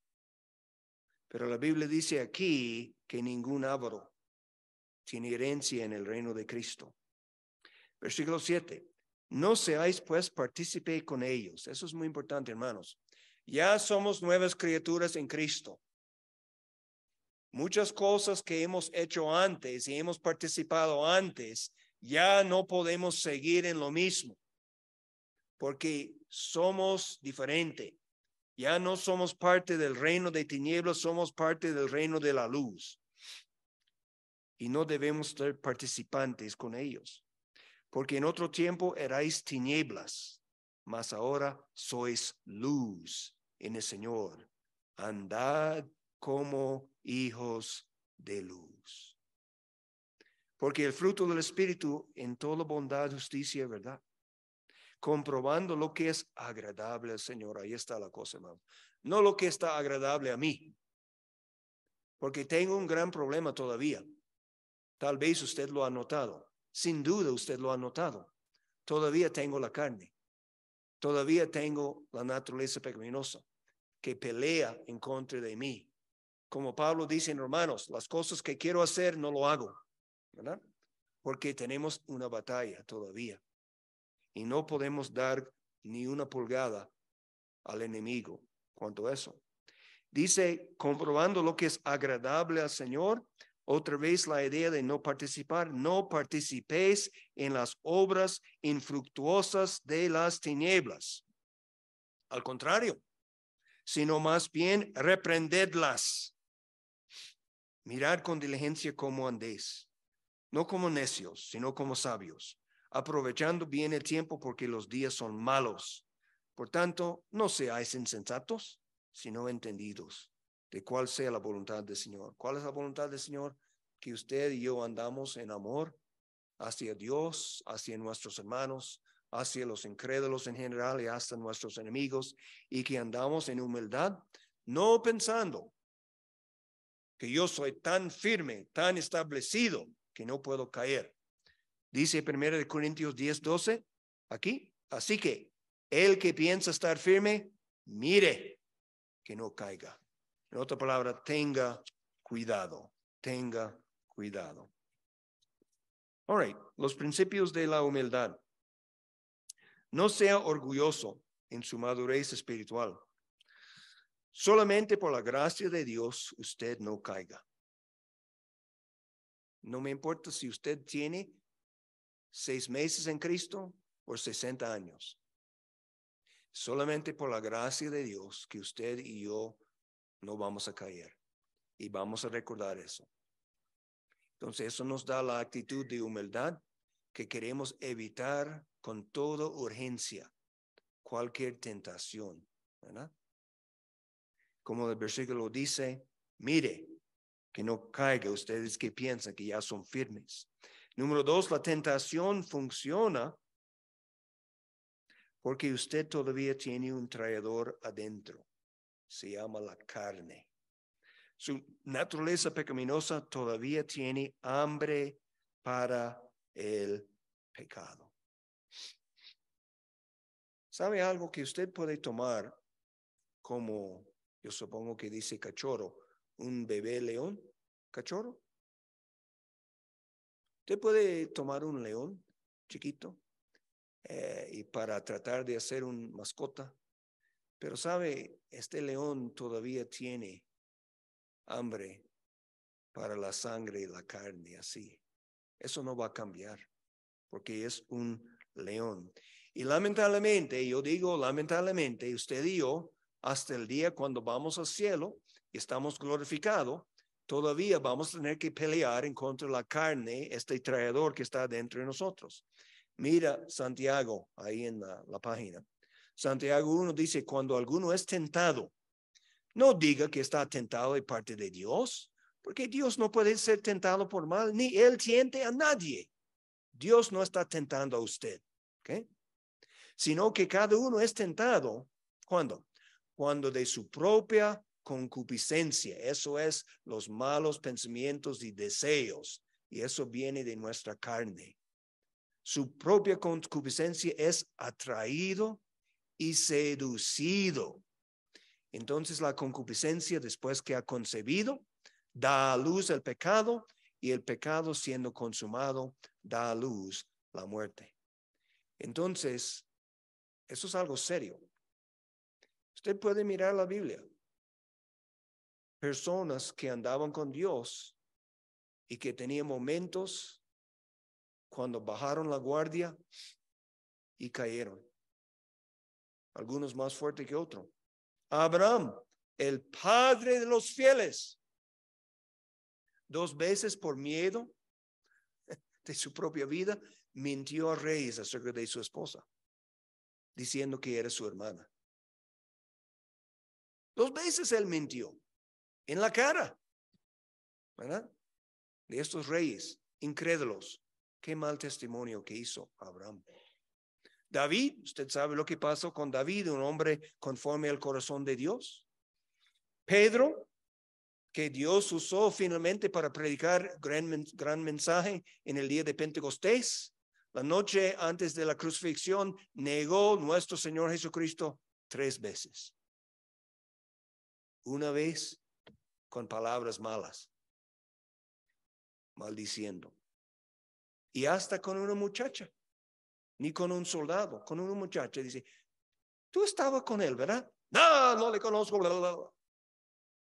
Pero la Biblia dice aquí que ningún ávaro tiene herencia en el reino de Cristo. Versículo 7. No seáis pues partícipe con ellos. Eso es muy importante, hermanos. Ya somos nuevas criaturas en Cristo. Muchas cosas que hemos hecho antes y hemos participado antes, ya no podemos seguir en lo mismo, porque somos diferentes. Ya no somos parte del reino de tinieblas, somos parte del reino de la luz. Y no debemos ser participantes con ellos, porque en otro tiempo erais tinieblas, mas ahora sois luz en el Señor. Andad como hijos de luz. Porque el fruto del Espíritu en toda bondad, justicia, y verdad, comprobando lo que es agradable al Señor. Ahí está la cosa, hermano. No lo que está agradable a mí, porque tengo un gran problema todavía. Tal vez usted lo ha notado. Sin duda usted lo ha notado. Todavía tengo la carne. Todavía tengo la naturaleza pecaminosa que pelea en contra de mí. Como Pablo dice en Romanos, las cosas que quiero hacer no lo hago, ¿verdad? Porque tenemos una batalla todavía y no podemos dar ni una pulgada al enemigo. Cuanto a eso. Dice, comprobando lo que es agradable al Señor, otra vez la idea de no participar, no participéis en las obras infructuosas de las tinieblas. Al contrario, sino más bien reprendedlas. Mirad con diligencia cómo andéis, no como necios, sino como sabios, aprovechando bien el tiempo porque los días son malos. Por tanto, no seáis insensatos, sino entendidos de cuál sea la voluntad del Señor. ¿Cuál es la voluntad del Señor? Que usted y yo andamos en amor hacia Dios, hacia nuestros hermanos, hacia los incrédulos en general y hasta nuestros enemigos, y que andamos en humildad, no pensando que yo soy tan firme, tan establecido, que no puedo caer, Dice 1 Corintios 10, 12, aquí. Así que el que piensa estar firme, mire que no caiga. En otra palabra, tenga cuidado, tenga cuidado. All los principios de la humildad. No sea orgulloso en su madurez espiritual. Solamente por la gracia de Dios usted no caiga. No me importa si usted tiene seis meses en Cristo por 60 años. Solamente por la gracia de Dios que usted y yo no vamos a caer y vamos a recordar eso. Entonces eso nos da la actitud de humildad que queremos evitar con toda urgencia cualquier tentación, ¿verdad? Como el versículo dice, mire, que no caiga ustedes que piensan que ya son firmes. Número dos, la tentación funciona porque usted todavía tiene un traidor adentro. Se llama la carne. Su naturaleza pecaminosa todavía tiene hambre para el pecado. ¿Sabe algo que usted puede tomar como, yo supongo que dice cachorro, un bebé león? ¿Cachorro? Usted puede tomar un león chiquito eh, y para tratar de hacer un mascota, pero sabe, este león todavía tiene hambre para la sangre y la carne, así. Eso no va a cambiar, porque es un león. Y lamentablemente, yo digo lamentablemente, usted y yo, hasta el día cuando vamos al cielo y estamos glorificados, todavía vamos a tener que pelear en contra de la carne, este traidor que está dentro de nosotros. Mira Santiago ahí en la, página. Santiago 1 dice, cuando alguno es tentado, no diga que está tentado de parte de Dios, porque Dios no puede ser tentado por mal, ni Él tiente a nadie. Dios no está tentando a usted, ¿okay? Sino que cada uno es tentado, ¿cuándo? Cuando de su propia concupiscencia, eso es los malos pensamientos y deseos, y eso viene de nuestra carne. Su propia concupiscencia es atraído y seducido. Entonces la concupiscencia, después que ha concebido, da a luz el pecado y el pecado siendo consumado, da a luz la muerte. Entonces, eso es algo serio. Usted puede mirar la Biblia personas que andaban con Dios y que tenían momentos cuando bajaron la guardia y cayeron. Algunos más fuerte que otro. Abraham, el padre de los fieles, dos veces por miedo (laughs) de su propia vida, mintió a reyes acerca de su esposa, diciendo que era su hermana. Dos veces él mintió en la cara, ¿verdad? De estos reyes incrédulos. Qué mal testimonio que hizo Abraham. David, usted sabe lo que pasó con David, un hombre conforme al corazón de Dios. Pedro, que Dios usó finalmente para predicar gran, gran mensaje en el día de Pentecostés, la noche antes de la crucifixión, negó nuestro Señor Jesucristo tres veces. Una vez con palabras malas, maldiciendo. Y hasta con una muchacha, ni con un soldado, con una muchacha. Dice, tú estabas con él, ¿verdad? No, no le conozco,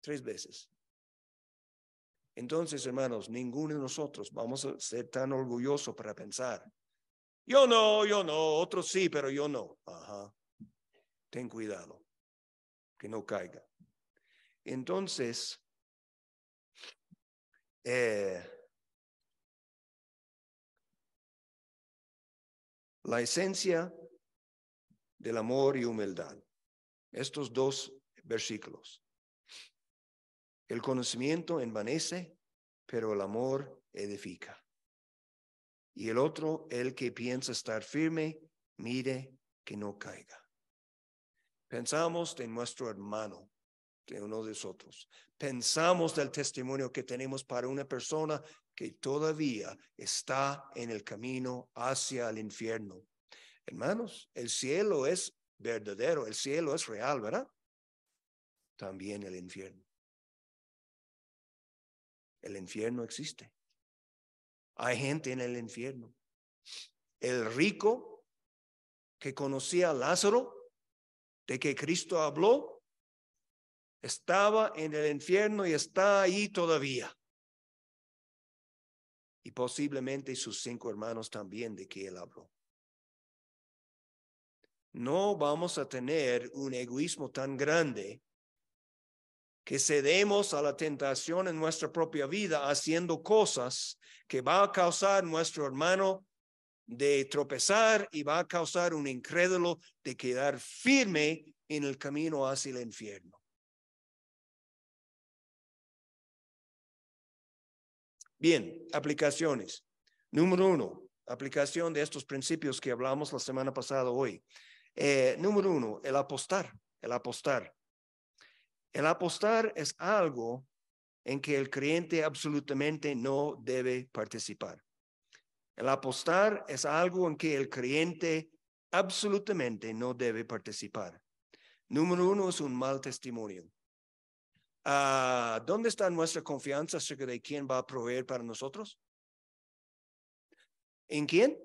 Tres veces. Entonces, hermanos, ninguno de nosotros vamos a ser tan orgulloso para pensar. Yo no, yo no, otros sí, pero yo no. Ajá. Ten cuidado, que no caiga. Entonces, eh, la esencia del amor y humildad. Estos dos versículos. El conocimiento envanece, pero el amor edifica. Y el otro, el que piensa estar firme, mire que no caiga. Pensamos en nuestro hermano, de uno de nosotros. Pensamos del testimonio que tenemos para una persona que todavía está en el camino hacia el infierno. Hermanos, el cielo es verdadero, el cielo es real, ¿verdad? También el infierno. El infierno existe. Hay gente en el infierno. El rico que conocía a Lázaro, de que Cristo habló, estaba en el infierno y está ahí todavía. Y posiblemente sus cinco hermanos también de que él habló. No vamos a tener un egoísmo tan grande que cedemos a la tentación en nuestra propia vida haciendo cosas que va a causar nuestro hermano de tropezar y va a causar un incrédulo de quedar firme en el camino hacia el infierno. Bien, aplicaciones. Número uno, aplicación de estos principios que hablamos la semana pasada hoy. Eh, número uno, el apostar, el apostar. El apostar es algo en que el creyente absolutamente no debe participar. El apostar es algo en que el creyente absolutamente no debe participar. Número uno es un mal testimonio. Ah, ¿Dónde está nuestra confianza acerca de quién va a proveer para nosotros? ¿En quién?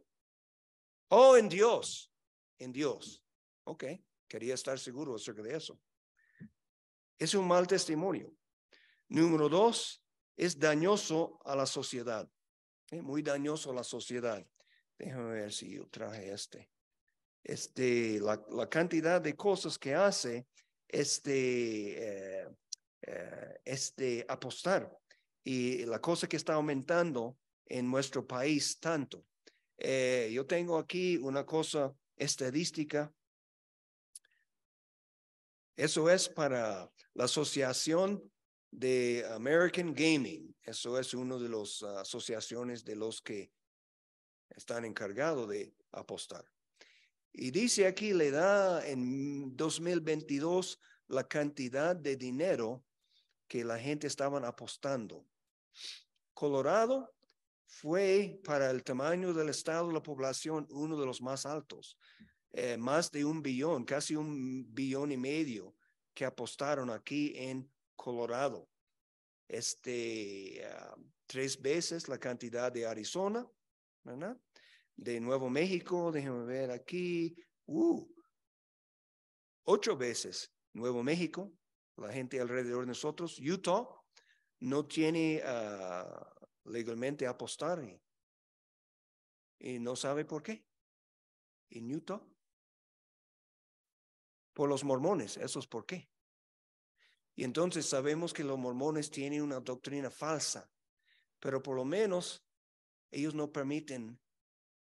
Oh, en Dios. En Dios. Ok, quería estar seguro acerca de eso. Es un mal testimonio. Número dos, es dañoso a la sociedad. Muy dañoso a la sociedad. Déjame ver si yo traje este. Este, la, la cantidad de cosas que hace, este, eh, eh, este, apostar. Y la cosa que está aumentando en nuestro país tanto. Eh, yo tengo aquí una cosa estadística. Eso es para la Asociación de American Gaming. Eso es una de las ah, asociaciones de los que están encargados de apostar. Y dice aquí, le da en 2022 la cantidad de dinero que la gente estaban apostando. Colorado fue para el tamaño del estado la población uno de los más altos. Eh, más de un billón, casi un billón y medio que apostaron aquí en Colorado. Este, ah, tres veces la cantidad de Arizona, ¿verdad? De Nuevo México, déjenme ver aquí, uh, ocho veces Nuevo México, la gente alrededor de nosotros. Utah no tiene ah, legalmente apostar y, no sabe por qué. En Utah, por los mormones, eso es por qué. Y entonces sabemos que los mormones tienen una doctrina falsa, pero por lo menos ellos no permiten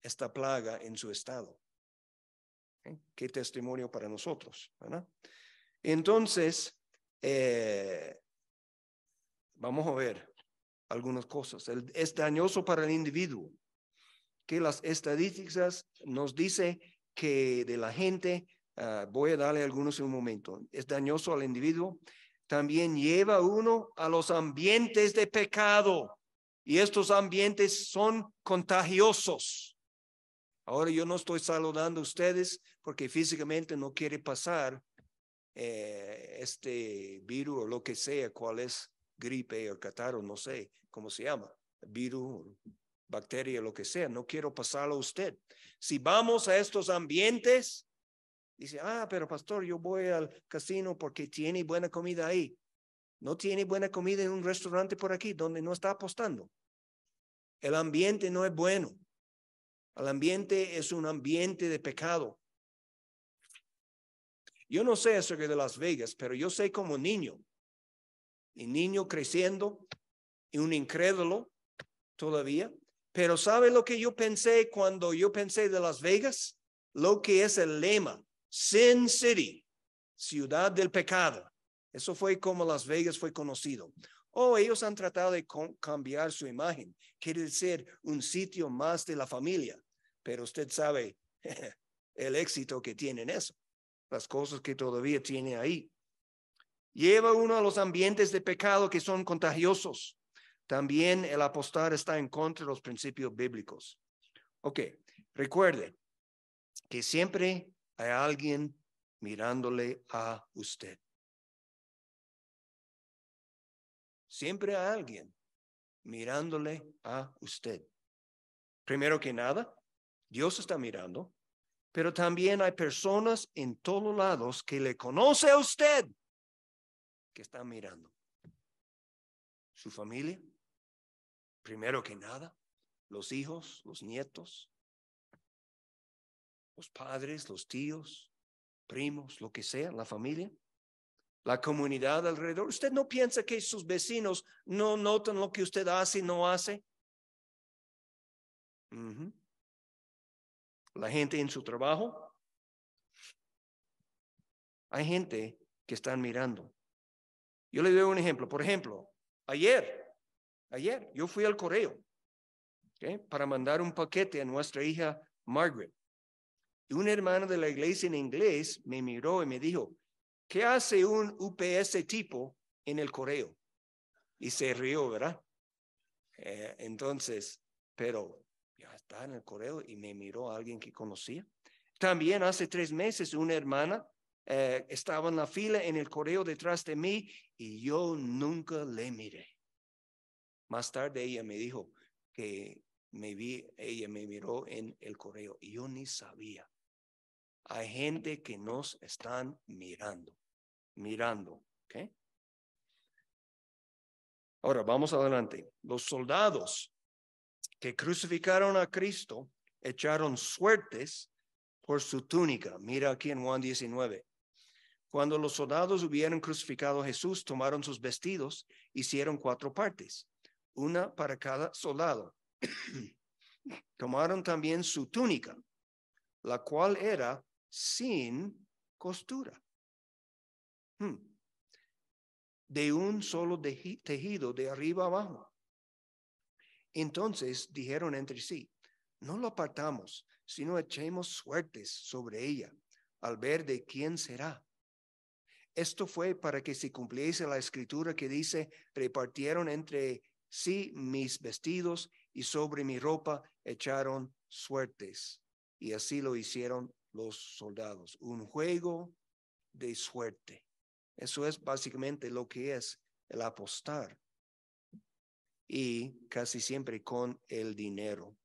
esta plaga en su estado. ¿Eh? Qué testimonio para nosotros, Entonces, eh, vamos a ver algunas cosas. El, es dañoso para el individuo, que las estadísticas nos dice que de la gente, ah, voy a darle algunos en un momento, es dañoso al individuo, también lleva uno a los ambientes de pecado y estos ambientes son contagiosos. Ahora yo no estoy saludando a ustedes porque físicamente no quiere pasar, eh, este virus o lo que sea, cuál es gripe o catarro, no sé cómo se llama, virus, bacteria, lo que sea, no quiero pasarlo a usted. Si vamos a estos ambientes, dice, ah, pero pastor, yo voy al casino porque tiene buena comida ahí. No tiene buena comida en un restaurante por aquí donde no está apostando. El ambiente no es bueno. El ambiente es un ambiente de pecado. Yo no sé acerca de Las Vegas, pero yo sé como niño, y niño creciendo y un incrédulo todavía, pero ¿sabe lo que yo pensé cuando yo pensé de Las Vegas? Lo que es el lema, Sin City, ciudad del pecado. Eso fue como Las Vegas fue conocido. Oh, ellos han tratado de cambiar su imagen. Quiere ser un sitio más de la familia. Pero usted sabe (laughs) el éxito que tienen eso las cosas que todavía tiene ahí. Lleva uno a los ambientes de pecado que son contagiosos. También el apostar está en contra de los principios bíblicos. Ok, recuerde que siempre hay alguien mirándole a usted. Siempre hay alguien mirándole a usted. Primero que nada, Dios está mirando pero también hay personas en todos lados que le conoce a usted que están mirando. Su familia, primero que nada, los hijos, los nietos, los padres, los tíos, primos, lo que sea, la familia, la comunidad alrededor. Usted no piensa que sus vecinos no notan lo que usted hace y no hace la gente en su trabajo. Hay gente que están mirando. Yo le doy un ejemplo. Por ejemplo, ayer, ayer yo fui al correo para mandar un paquete a nuestra hija Margaret. Y un hermano de la iglesia en inglés me miró y me dijo, ¿qué hace un UPS tipo en el correo? Y se rió, ¿verdad? Eh, entonces, pero estaba en el correo y me miró alguien que conocía. También hace tres meses una hermana eh, estaba en la fila en el correo detrás de mí y yo nunca le miré. Más tarde ella me dijo que me vi, ella me miró en el correo y yo ni sabía. Hay gente que nos están mirando, mirando, ¿qué Ahora vamos adelante. Los soldados que crucificaron a Cristo echaron suertes por su túnica. Mira aquí en Juan 19. Cuando los soldados hubieron crucificado a Jesús, tomaron sus vestidos, hicieron cuatro partes, una para cada soldado. (clears throat) tomaron también su túnica, la cual era sin costura. Hmm. De un solo tejido de arriba abajo. Entonces dijeron entre sí, no lo apartamos, sino echemos suertes sobre ella, al ver de quién será. Esto fue para que se cumpliese la escritura que dice, repartieron entre sí mis vestidos y sobre mi ropa echaron suertes. Y así lo hicieron los soldados, un juego de suerte. Eso es básicamente lo que es el apostar y casi siempre con el dinero.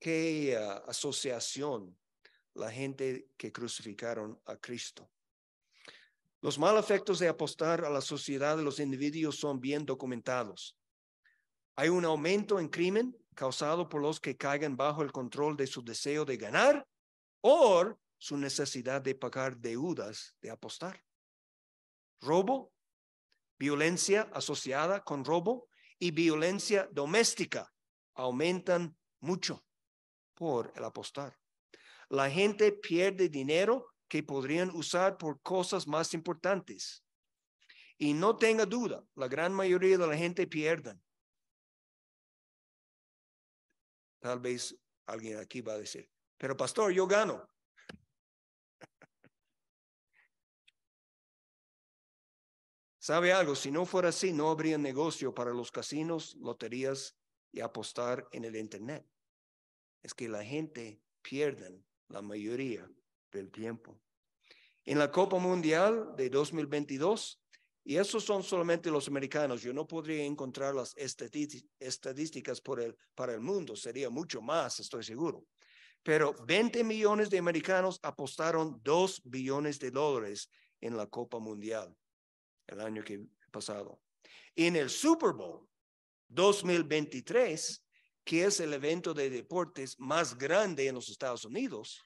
¿Qué ah, asociación la gente que crucificaron a Cristo? Los mal efectos de apostar a la sociedad de los individuos son bien documentados. Hay un aumento en crimen causado por los que caigan bajo el control de su deseo de ganar o su necesidad de pagar deudas de apostar. Robo, violencia asociada con robo y violencia doméstica aumentan mucho por el apostar. La gente pierde dinero que podrían usar por cosas más importantes. Y no tenga duda, la gran mayoría de la gente pierden. Tal vez alguien aquí va a decir, pero pastor, yo gano. ¿Sabe algo? Si no fuera así, no habría negocio para los casinos, loterías y apostar en el Internet. Es que la gente pierde la mayoría del tiempo. En la Copa Mundial de 2022, y esos son solamente los americanos, yo no podría encontrar las estadísticas para el mundo, sería mucho más, estoy seguro. Pero 20 millones de americanos apostaron 2 billones de dólares en la Copa Mundial el año que pasado. en el Super Bowl 2023, que es el evento de deportes más grande en los Estados Unidos,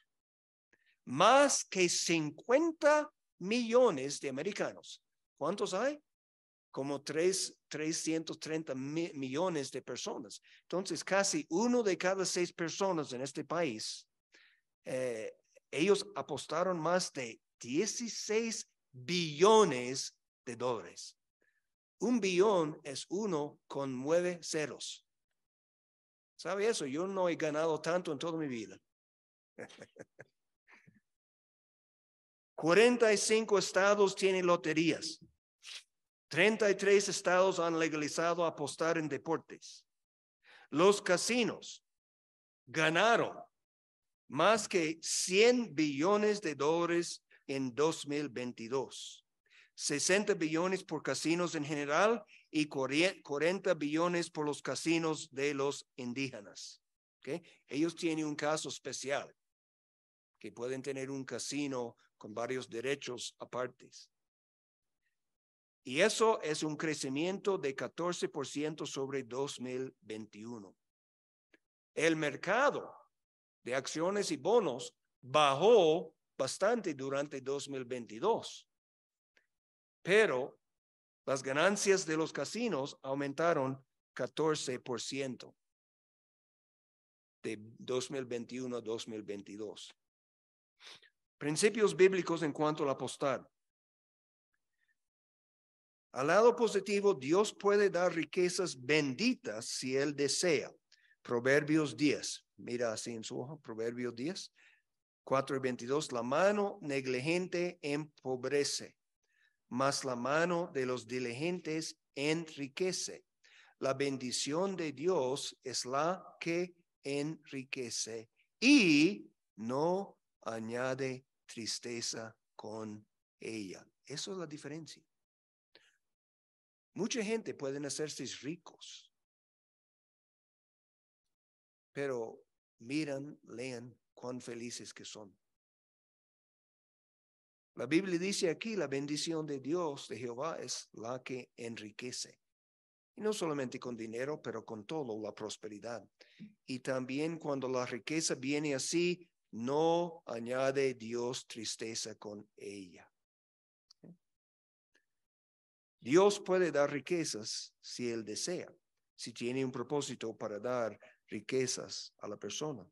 más que 50 millones de americanos. ¿Cuántos hay? Como 330 millones de personas. Entonces, casi uno de cada seis personas en este país, eh, ellos apostaron más de 16 billones dólares. Un billón es uno con nueve ceros. ¿Sabe eso? Yo no he ganado tanto en toda mi vida. 45 (laughs) estados tienen loterías. 33 estados han legalizado apostar en deportes. Los casinos ganaron más que 100 billones de dólares en 2022. 60 billones por casinos en general y 40 billones por los casinos de los indígenas. ¿okay? Ellos tienen un caso especial, que pueden tener un casino con varios derechos apartes. Y eso es un crecimiento de 14% sobre 2021. El mercado de acciones y bonos bajó bastante durante 2022 pero las ganancias de los casinos aumentaron 14% de 2021 a 2022. Principios bíblicos en cuanto al apostar. Al lado positivo, Dios puede dar riquezas benditas si Él desea. Proverbios 10. Mira así en su ojo, Proverbios 10, 4 y 22. La mano negligente empobrece, mas la mano de los diligentes enriquece. La bendición de Dios es la que enriquece y no añade tristeza con ella. Eso es la diferencia. Mucha gente pueden hacerse ricos, pero miran, lean cuán felices que son. La Biblia dice aquí, la bendición de Dios, de Jehová, es la que enriquece. Y no solamente con dinero, pero con todo, la prosperidad. Y también cuando la riqueza viene así, no añade Dios tristeza con ella. Dios puede dar riquezas si Él desea, si tiene un propósito para dar riquezas a la persona.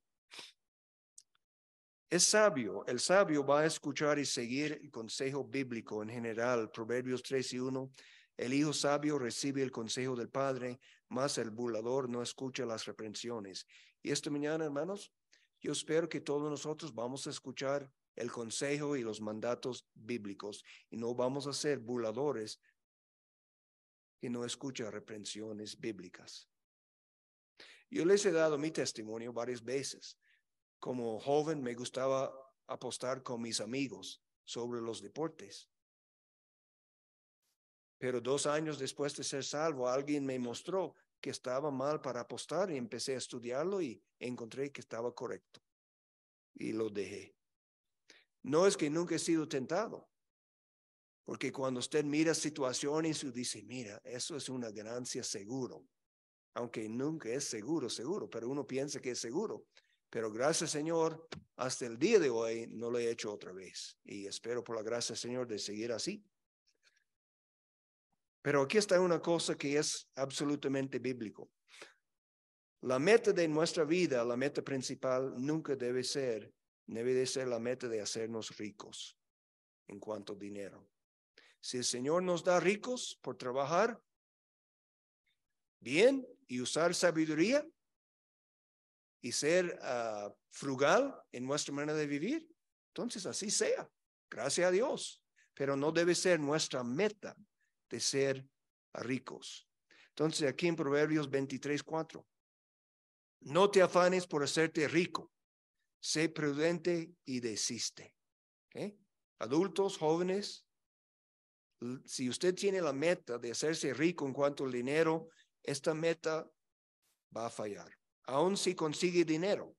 Es sabio, el sabio va a escuchar y seguir el consejo bíblico en general, Proverbios 3 y 1. El hijo sabio recibe el consejo del padre, mas el burlador no escucha las reprensiones. Y esta mañana, hermanos, yo espero que todos nosotros vamos a escuchar el consejo y los mandatos bíblicos y no vamos a ser burladores que no escucha reprensiones bíblicas. Yo les he dado mi testimonio varias veces como joven me gustaba apostar con mis amigos sobre los deportes. Pero dos años después de ser salvo, alguien me mostró que estaba mal para apostar y empecé a estudiarlo y encontré que estaba correcto. Y lo dejé. No es que nunca he sido tentado, porque cuando usted mira situaciones y dice, mira, eso es una ganancia seguro, aunque nunca es seguro, seguro, pero uno piensa que es seguro. Pero gracias Señor, hasta el día de hoy no lo he hecho otra vez. Y espero por la gracia Señor de seguir así. Pero aquí está una cosa que es absolutamente bíblico. La meta de nuestra vida, la meta principal, nunca debe ser, debe de ser la meta de hacernos ricos en cuanto a dinero. Si el Señor nos da ricos por trabajar bien y usar sabiduría, y ser ah, frugal en nuestra manera de vivir, entonces así sea, gracias a Dios. Pero no debe ser nuestra meta de ser ricos. Entonces aquí en Proverbios 23, 4. No te afanes por hacerte rico. Sé prudente y desiste. Adultos, jóvenes, si usted tiene la meta de hacerse rico en cuanto al dinero, esta meta va a fallar. Aún si consigue dinero.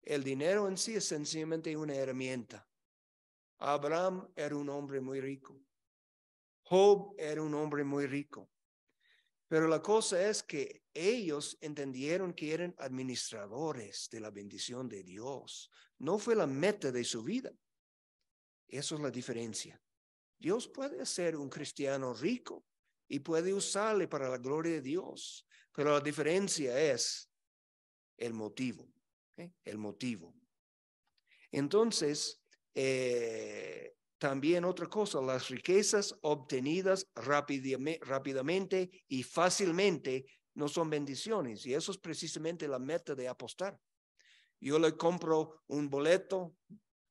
El dinero en sí es sencillamente una herramienta. Abraham era un hombre muy rico. Job era un hombre muy rico. Pero la cosa es que ellos entendieron que eran administradores de la bendición de Dios. No fue la meta de su vida. Eso es la diferencia. Dios puede ser un cristiano rico y puede usarle para la gloria de Dios. Pero la diferencia es el motivo. El motivo. Entonces, eh, también otra cosa, las riquezas obtenidas rápidamente y fácilmente no son bendiciones. Y eso es precisamente la meta de apostar. Yo le compro un boleto,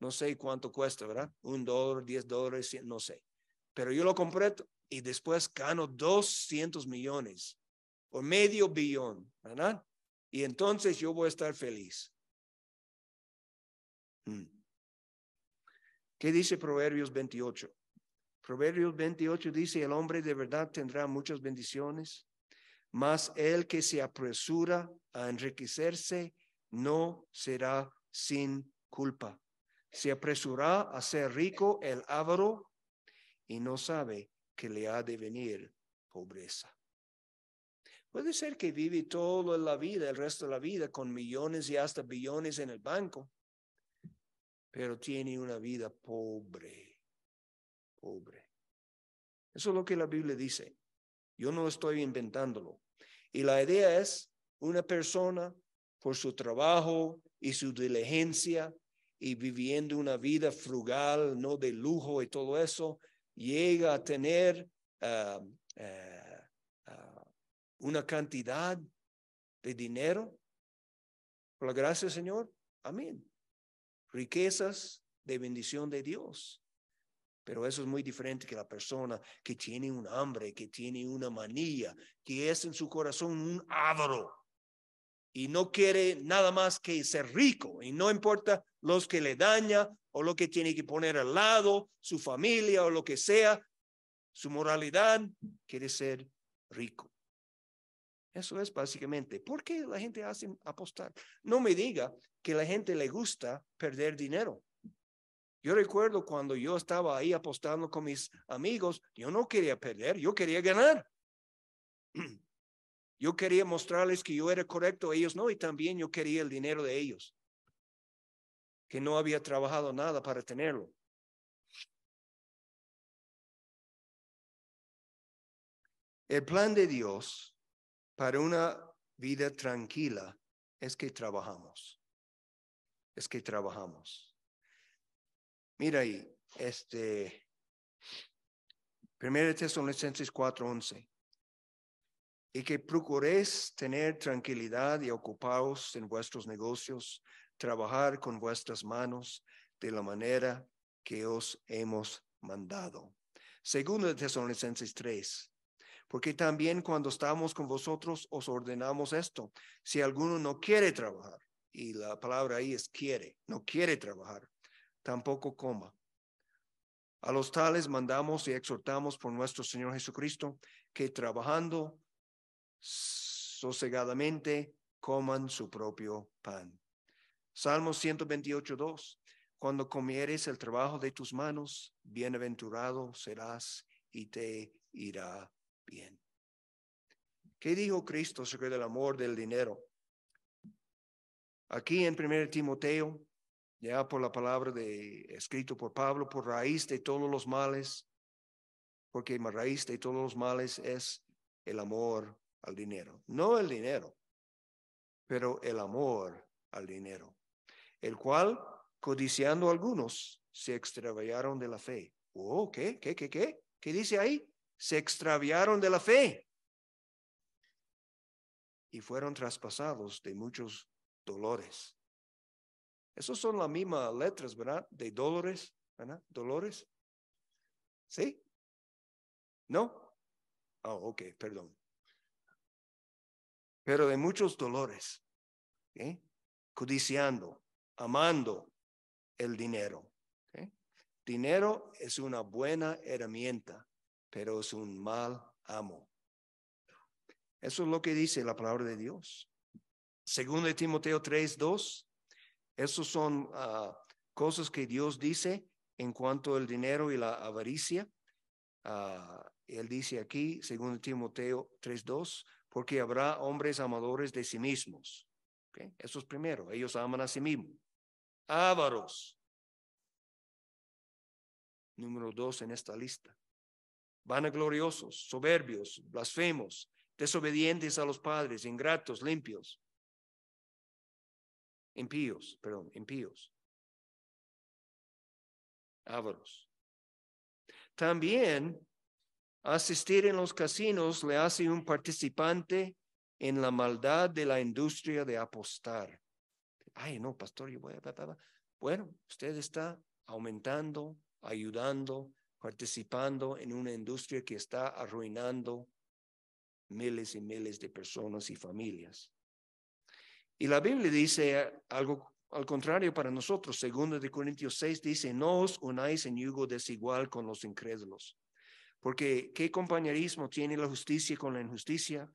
no sé cuánto cuesta, ¿verdad? Un dólar, diez dólares, no sé. Pero yo lo compré y después gano 200 millones o medio billón, ¿verdad? Y entonces yo voy a estar feliz. Mm. ¿Qué dice Proverbios 28? Proverbios 28 dice, el hombre de verdad tendrá muchas bendiciones, mas el que se apresura a enriquecerse no será sin culpa. Se apresura a ser rico el avaro y no sabe que le ha de venir pobreza. Puede ser que vive toda la vida, el resto de la vida, con millones y hasta billones en el banco, pero tiene una vida pobre, pobre. Eso es lo que la Biblia dice. Yo no estoy inventándolo. Y la idea es una persona por su trabajo y su diligencia y viviendo una vida frugal, no de lujo y todo eso, llega a tener ah, ah, una cantidad de dinero. Por la gracia Señor, amén. Riquezas de bendición de Dios. Pero eso es muy diferente que la persona que tiene un hambre, que tiene una manía, que es en su corazón un ávaro y no quiere nada más que ser rico y no importa los que le daña o lo que tiene que poner al lado, su familia o lo que sea, su moralidad, quiere ser rico. Eso es básicamente. ¿Por qué la gente hace apostar? No me diga que la gente le gusta perder dinero. Yo recuerdo cuando yo estaba ahí apostando con mis amigos, yo no quería perder, yo quería ganar. (clears throat) Yo quería mostrarles que yo era correcto, ellos no, y también yo quería el dinero de ellos, que no había trabajado nada para tenerlo. El plan de Dios para una vida tranquila es que trabajamos. Es que trabajamos. Mira ahí, este, 1 Tesalonicenses 4:11. Y que procuréis tener tranquilidad y ocupaos en vuestros negocios, trabajar con vuestras manos de la manera que os hemos mandado. Segundo Tesalonicenses 3, porque también cuando estamos con vosotros os ordenamos esto. Si alguno no quiere trabajar, y la palabra ahí es quiere, no quiere trabajar, tampoco coma. A los tales mandamos y exhortamos por nuestro Señor Jesucristo que trabajando sosegadamente coman su propio pan. Salmo 128, 2. Cuando comieres el trabajo de tus manos, bienaventurado serás y te irá bien. ¿Qué dijo Cristo sobre el amor del dinero? Aquí en 1 Timoteo, ya por la palabra de, escrito por Pablo, por raíz de todos los males, porque la raíz de todos los males es el amor al dinero. No el dinero, pero el amor al dinero, el cual, codiciando algunos, se extraviaron de la fe. Oh, ¿qué? ¿Qué? ¿Qué? ¿Qué? ¿Qué dice ahí? se extraviaron de la fe y fueron traspasados de muchos dolores. esos son las mismas letras, ¿verdad? De dolores, ¿verdad? Dolores. ¿Sí? ¿No? oh, ok, perdón. Pero de muchos dolores, codiciando, amando el dinero. Dinero es una buena herramienta pero es un mal amo. Eso es lo que dice la palabra de Dios. Según Timoteo 3.2. 2, esos son ah, cosas que Dios dice en cuanto al dinero y la avaricia. Ah, él dice aquí, según Timoteo 3.2. porque habrá hombres amadores de sí mismos. ¿Okay? Eso es primero, ellos aman a sí mismos. Ávaros. Número dos en esta lista vanagloriosos, soberbios, blasfemos, desobedientes a los padres, ingratos, limpios, impíos, perdón, impíos, ávaros. También asistir en los casinos le hace un participante en la maldad de la industria de apostar. Ay, no, pastor, yo voy a... Bueno, usted está aumentando, ayudando, participando en una industria que está arruinando miles y miles de personas y familias. Y la Biblia dice algo al contrario para nosotros. Segundo de Corintios 6 dice, no os unáis en yugo desigual con los incrédulos. Porque ¿qué compañerismo tiene la justicia con la injusticia?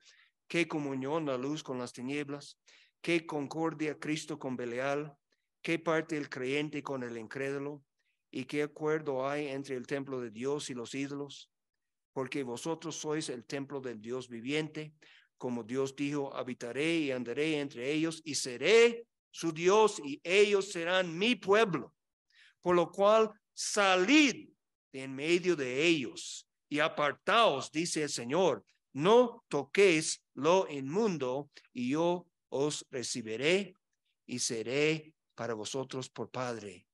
¿Qué comunión la luz con las tinieblas? ¿Qué concordia Cristo con Belial? ¿Qué parte el creyente con el incrédulo? ¿Y qué acuerdo hay entre el templo de Dios y los ídolos? Porque vosotros sois el templo del Dios viviente. Como Dios dijo, habitaré y andaré entre ellos y seré su Dios y ellos serán mi pueblo. Por lo cual, salid de en medio de ellos y apartaos, dice el Señor, no toquéis lo inmundo y yo os recibiré y seré para vosotros por Padre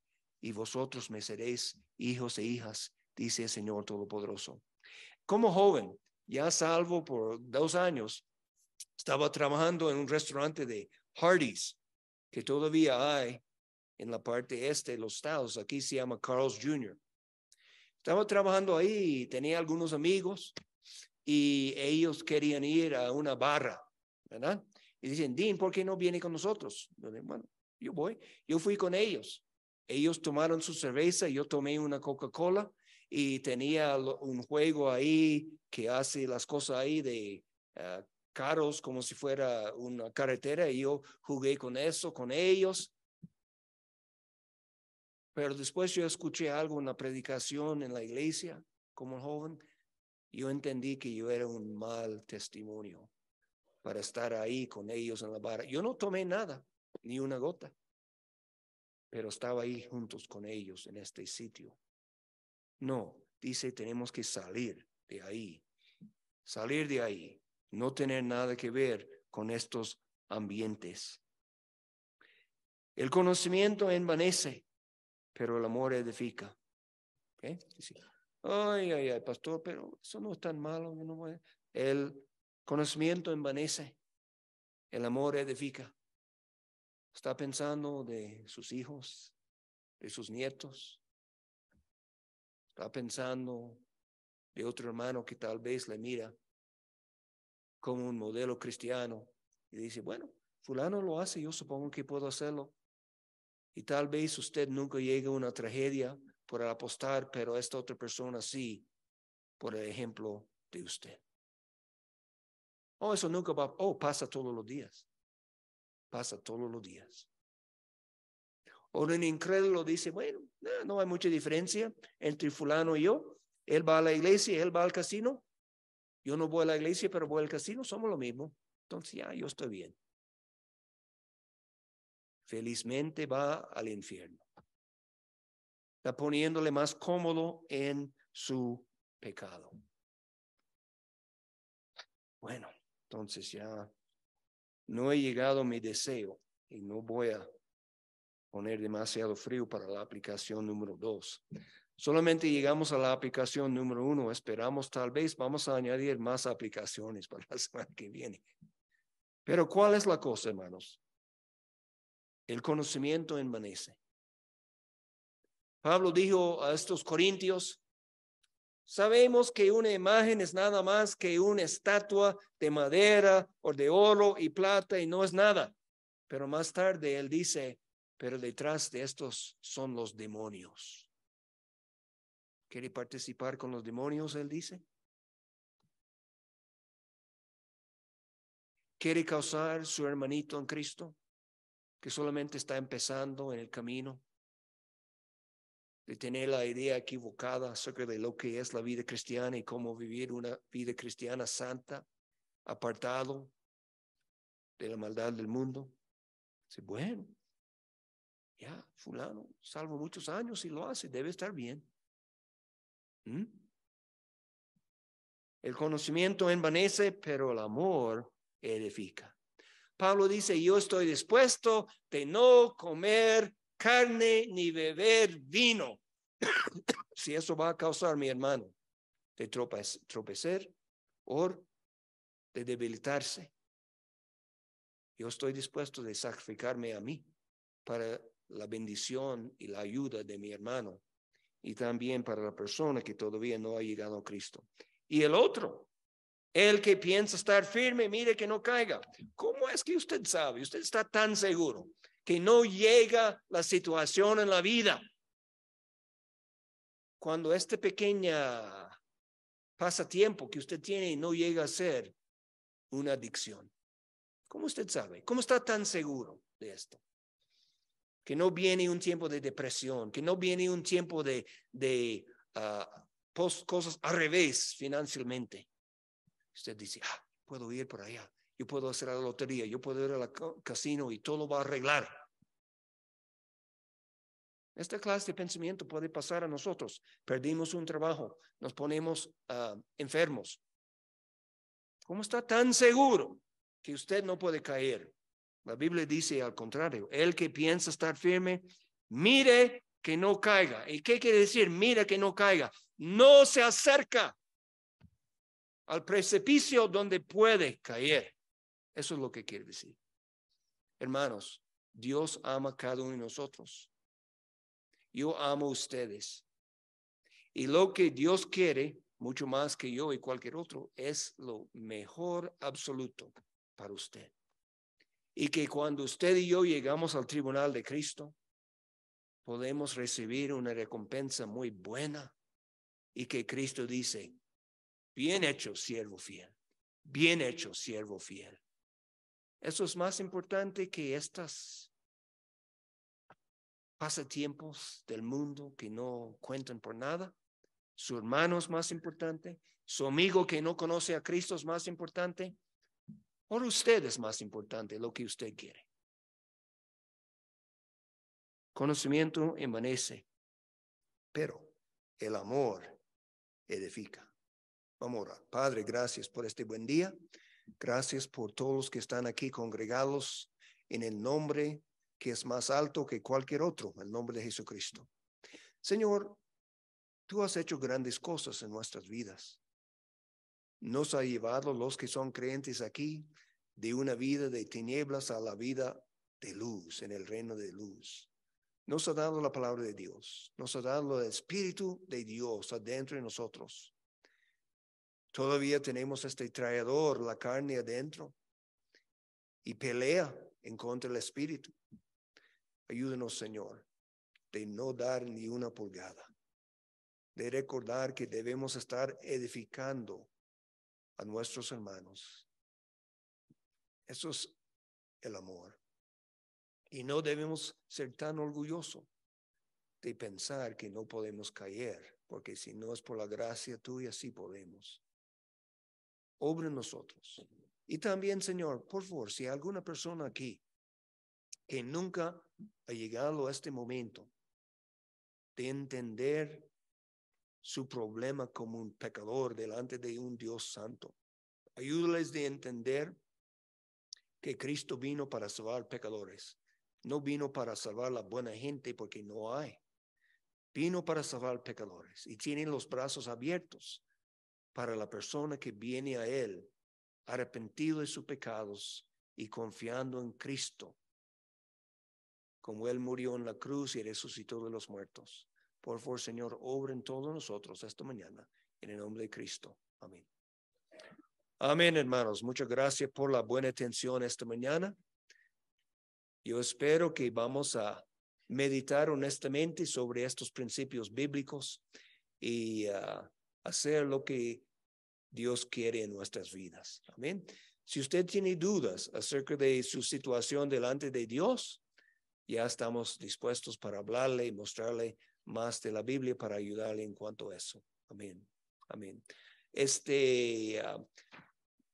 y vosotros me seréis hijos e hijas, dice el Señor Todopoderoso. Como joven, ya salvo por dos años, estaba trabajando en un restaurante de Hardy's que todavía hay en la parte este de los Estados, aquí se llama Carl's Jr. Estaba trabajando ahí tenía algunos amigos y ellos querían ir a una barra, ¿verdad? Y dicen, Dean, ¿por qué no viene con nosotros? bueno, yo voy. Yo fui con ellos. Ellos tomaron su cerveza, yo tomé una Coca-Cola y tenía un juego ahí que hace las cosas ahí de ah, carros como si fuera una carretera y yo jugué con eso, con ellos. Pero después yo escuché algo, una predicación en la iglesia como joven, yo entendí que yo era un mal testimonio para estar ahí con ellos en la barra. Yo no tomé nada, ni una gota pero estaba ahí juntos con ellos en este sitio. No, dice, tenemos que salir de ahí, salir de ahí, no tener nada que ver con estos ambientes. El conocimiento envanece, pero el amor edifica. ¿eh? ay, ay, ay, pastor, pero eso no es tan malo. El conocimiento envanece, el amor edifica. Está pensando de sus hijos, de sus nietos. Está pensando de otro hermano que tal vez le mira como un modelo cristiano y dice, bueno, fulano lo hace, yo supongo que puedo hacerlo. Y tal vez usted nunca llegue a una tragedia por apostar, pero esta otra persona sí, por el ejemplo de usted. Oh, eso nunca va, oh, pasa todos los días. Pasa todos los días. O un incrédulo dice, bueno, no, hay mucha diferencia entre fulano y yo. Él va a la iglesia, él va al casino. Yo no voy a la iglesia, pero voy al casino, somos lo mismo. Entonces ya, yo estoy bien. Felizmente va al infierno. Está poniéndole más cómodo en su pecado. Bueno, entonces ya no he llegado a mi deseo y no voy a poner demasiado frío para la aplicación número dos. Solamente llegamos a la aplicación número uno, esperamos tal vez vamos a añadir más aplicaciones para la (laughs) semana que viene. Pero ¿cuál es la cosa, hermanos? El conocimiento envanece. Pablo dijo a estos corintios, Sabemos que una imagen es nada más que una estatua de madera o de oro y plata y no es nada. Pero más tarde él dice, pero detrás de estos son los demonios. ¿Quiere participar con los demonios? Él dice. ¿Quiere causar su hermanito en Cristo, que solamente está empezando en el camino? de tener la idea equivocada acerca de lo que es la vida cristiana y cómo vivir una vida cristiana santa, apartado de la maldad del mundo. Dice, bueno, ya, fulano, salvo muchos años y lo hace, debe estar bien. ¿Mm? El conocimiento envanece, pero el amor edifica. Pablo dice, yo estoy dispuesto de no comer carne ni beber vino. (coughs) si eso va a causar, mi hermano, de tropecer o de debilitarse, yo estoy dispuesto de sacrificarme a mí para la bendición y la ayuda de mi hermano y también para la persona que todavía no ha llegado a Cristo. Y el otro, el que piensa estar firme, mire que no caiga. ¿Cómo es que usted sabe? Usted está tan seguro que no llega la situación en la vida. Cuando este pequeño pasatiempo que usted tiene no llega a ser una adicción. ¿Cómo usted sabe? ¿Cómo está tan seguro de esto? Que no viene un tiempo de depresión, que no viene un tiempo de, de ah, cosas al revés financieramente. Usted dice, ah, puedo ir por allá yo puedo hacer la lotería, yo puedo ir al casino y todo va a arreglar. Esta clase de pensamiento puede pasar a nosotros. Perdimos un trabajo, nos ponemos ah, enfermos. ¿Cómo está tan seguro que usted no puede caer? La Biblia dice al contrario, el que piensa estar firme, mire que no caiga. ¿Y qué quiere decir? Mira que no caiga. No se acerca al precipicio donde puede caer. Eso es lo que quiere decir. Hermanos, Dios ama a cada uno de nosotros. Yo amo a ustedes. Y lo que Dios quiere, mucho más que yo y cualquier otro, es lo mejor absoluto para usted. Y que cuando usted y yo llegamos al tribunal de Cristo, podemos recibir una recompensa muy buena. Y que Cristo dice, bien hecho, siervo fiel. Bien hecho, siervo fiel. Eso es más importante que estas pasatiempos del mundo que no cuentan por nada. Su hermano es más importante. Su amigo que no conoce a Cristo es más importante. O usted es más importante lo que usted quiere. Conocimiento emanece, pero el amor edifica. Vamos a orar. Padre, gracias por este buen día. Gracias por todos los que están aquí congregados en el nombre que es más alto que cualquier otro, el nombre de Jesucristo. Señor, tú has hecho grandes cosas en nuestras vidas. Nos ha llevado los que son creyentes aquí de una vida de tinieblas a la vida de luz, en el reino de luz. Nos ha dado la palabra de Dios, nos ha dado el Espíritu de Dios adentro de nosotros. Todavía tenemos este traidor, la carne adentro, y pelea en contra del espíritu. Ayúdenos, Señor, de no dar ni una pulgada, de recordar que debemos estar edificando a nuestros hermanos. Eso es el amor. Y no debemos ser tan orgullosos de pensar que no podemos caer, porque si no es por la gracia tuya, sí podemos obra en nosotros. Y también, Señor, por favor, si alguna persona aquí que nunca ha llegado a este momento de entender su problema como un pecador delante de un Dios santo, ayúdales de entender que Cristo vino para salvar pecadores. No vino para salvar la buena gente porque no hay. Vino para salvar pecadores y tienen los brazos abiertos para la persona que viene a Él, arrepentido de sus pecados y confiando en Cristo, como Él murió en la cruz y resucitó de los muertos. Por favor, Señor, obra en todos nosotros esta mañana, en el nombre de Cristo. Amén. Amén, hermanos. Muchas gracias por la buena atención esta mañana. Yo espero que vamos a meditar honestamente sobre estos principios bíblicos y ah, hacer lo que Dios quiere en nuestras vidas. Amén. Si usted tiene dudas acerca de su situación delante de Dios, ya estamos dispuestos para hablarle y mostrarle más de la Biblia para ayudarle en cuanto a eso. Amén. Amén. Este, ah,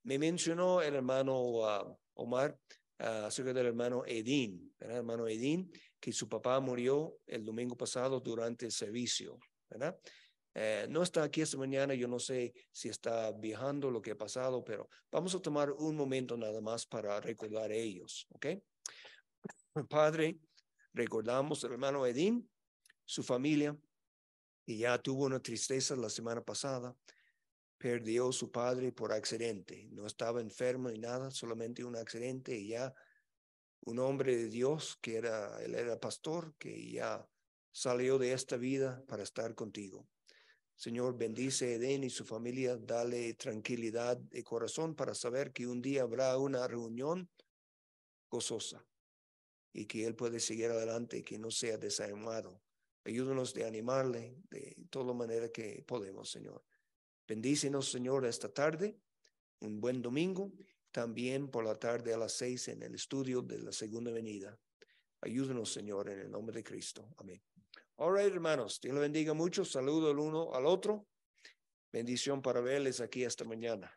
me mencionó el hermano ah, Omar ah, acerca del hermano Edín, ¿verdad? Hermano Edín, que su papá murió el domingo pasado durante el servicio, ¿verdad? Eh, no está aquí esta mañana, yo no sé si está viajando lo que ha pasado, pero vamos a tomar un momento nada más para recordar a ellos, ¿ok? (clears throat) Padre, recordamos al hermano Edín, su familia, y ya tuvo una tristeza la semana pasada, perdió a su padre por accidente, no estaba enfermo ni nada, solamente un accidente y ya un hombre de Dios que era, él era pastor, que ya salió de esta vida para estar contigo. Señor, bendice a Edén y su familia, dale tranquilidad de corazón para saber que un día habrá una reunión gozosa y que él puede seguir adelante, y que no sea desanimado. Ayúdanos de animarle de toda manera que podemos, Señor. Bendícenos, Señor, esta tarde, un buen domingo, también por la tarde a las seis en el estudio de la segunda venida. Ayúdanos, Señor, en el nombre de Cristo. Amén. All hermanos, Dios los bendiga mucho. Saludo el uno al otro. Bendición para verles aquí esta mañana.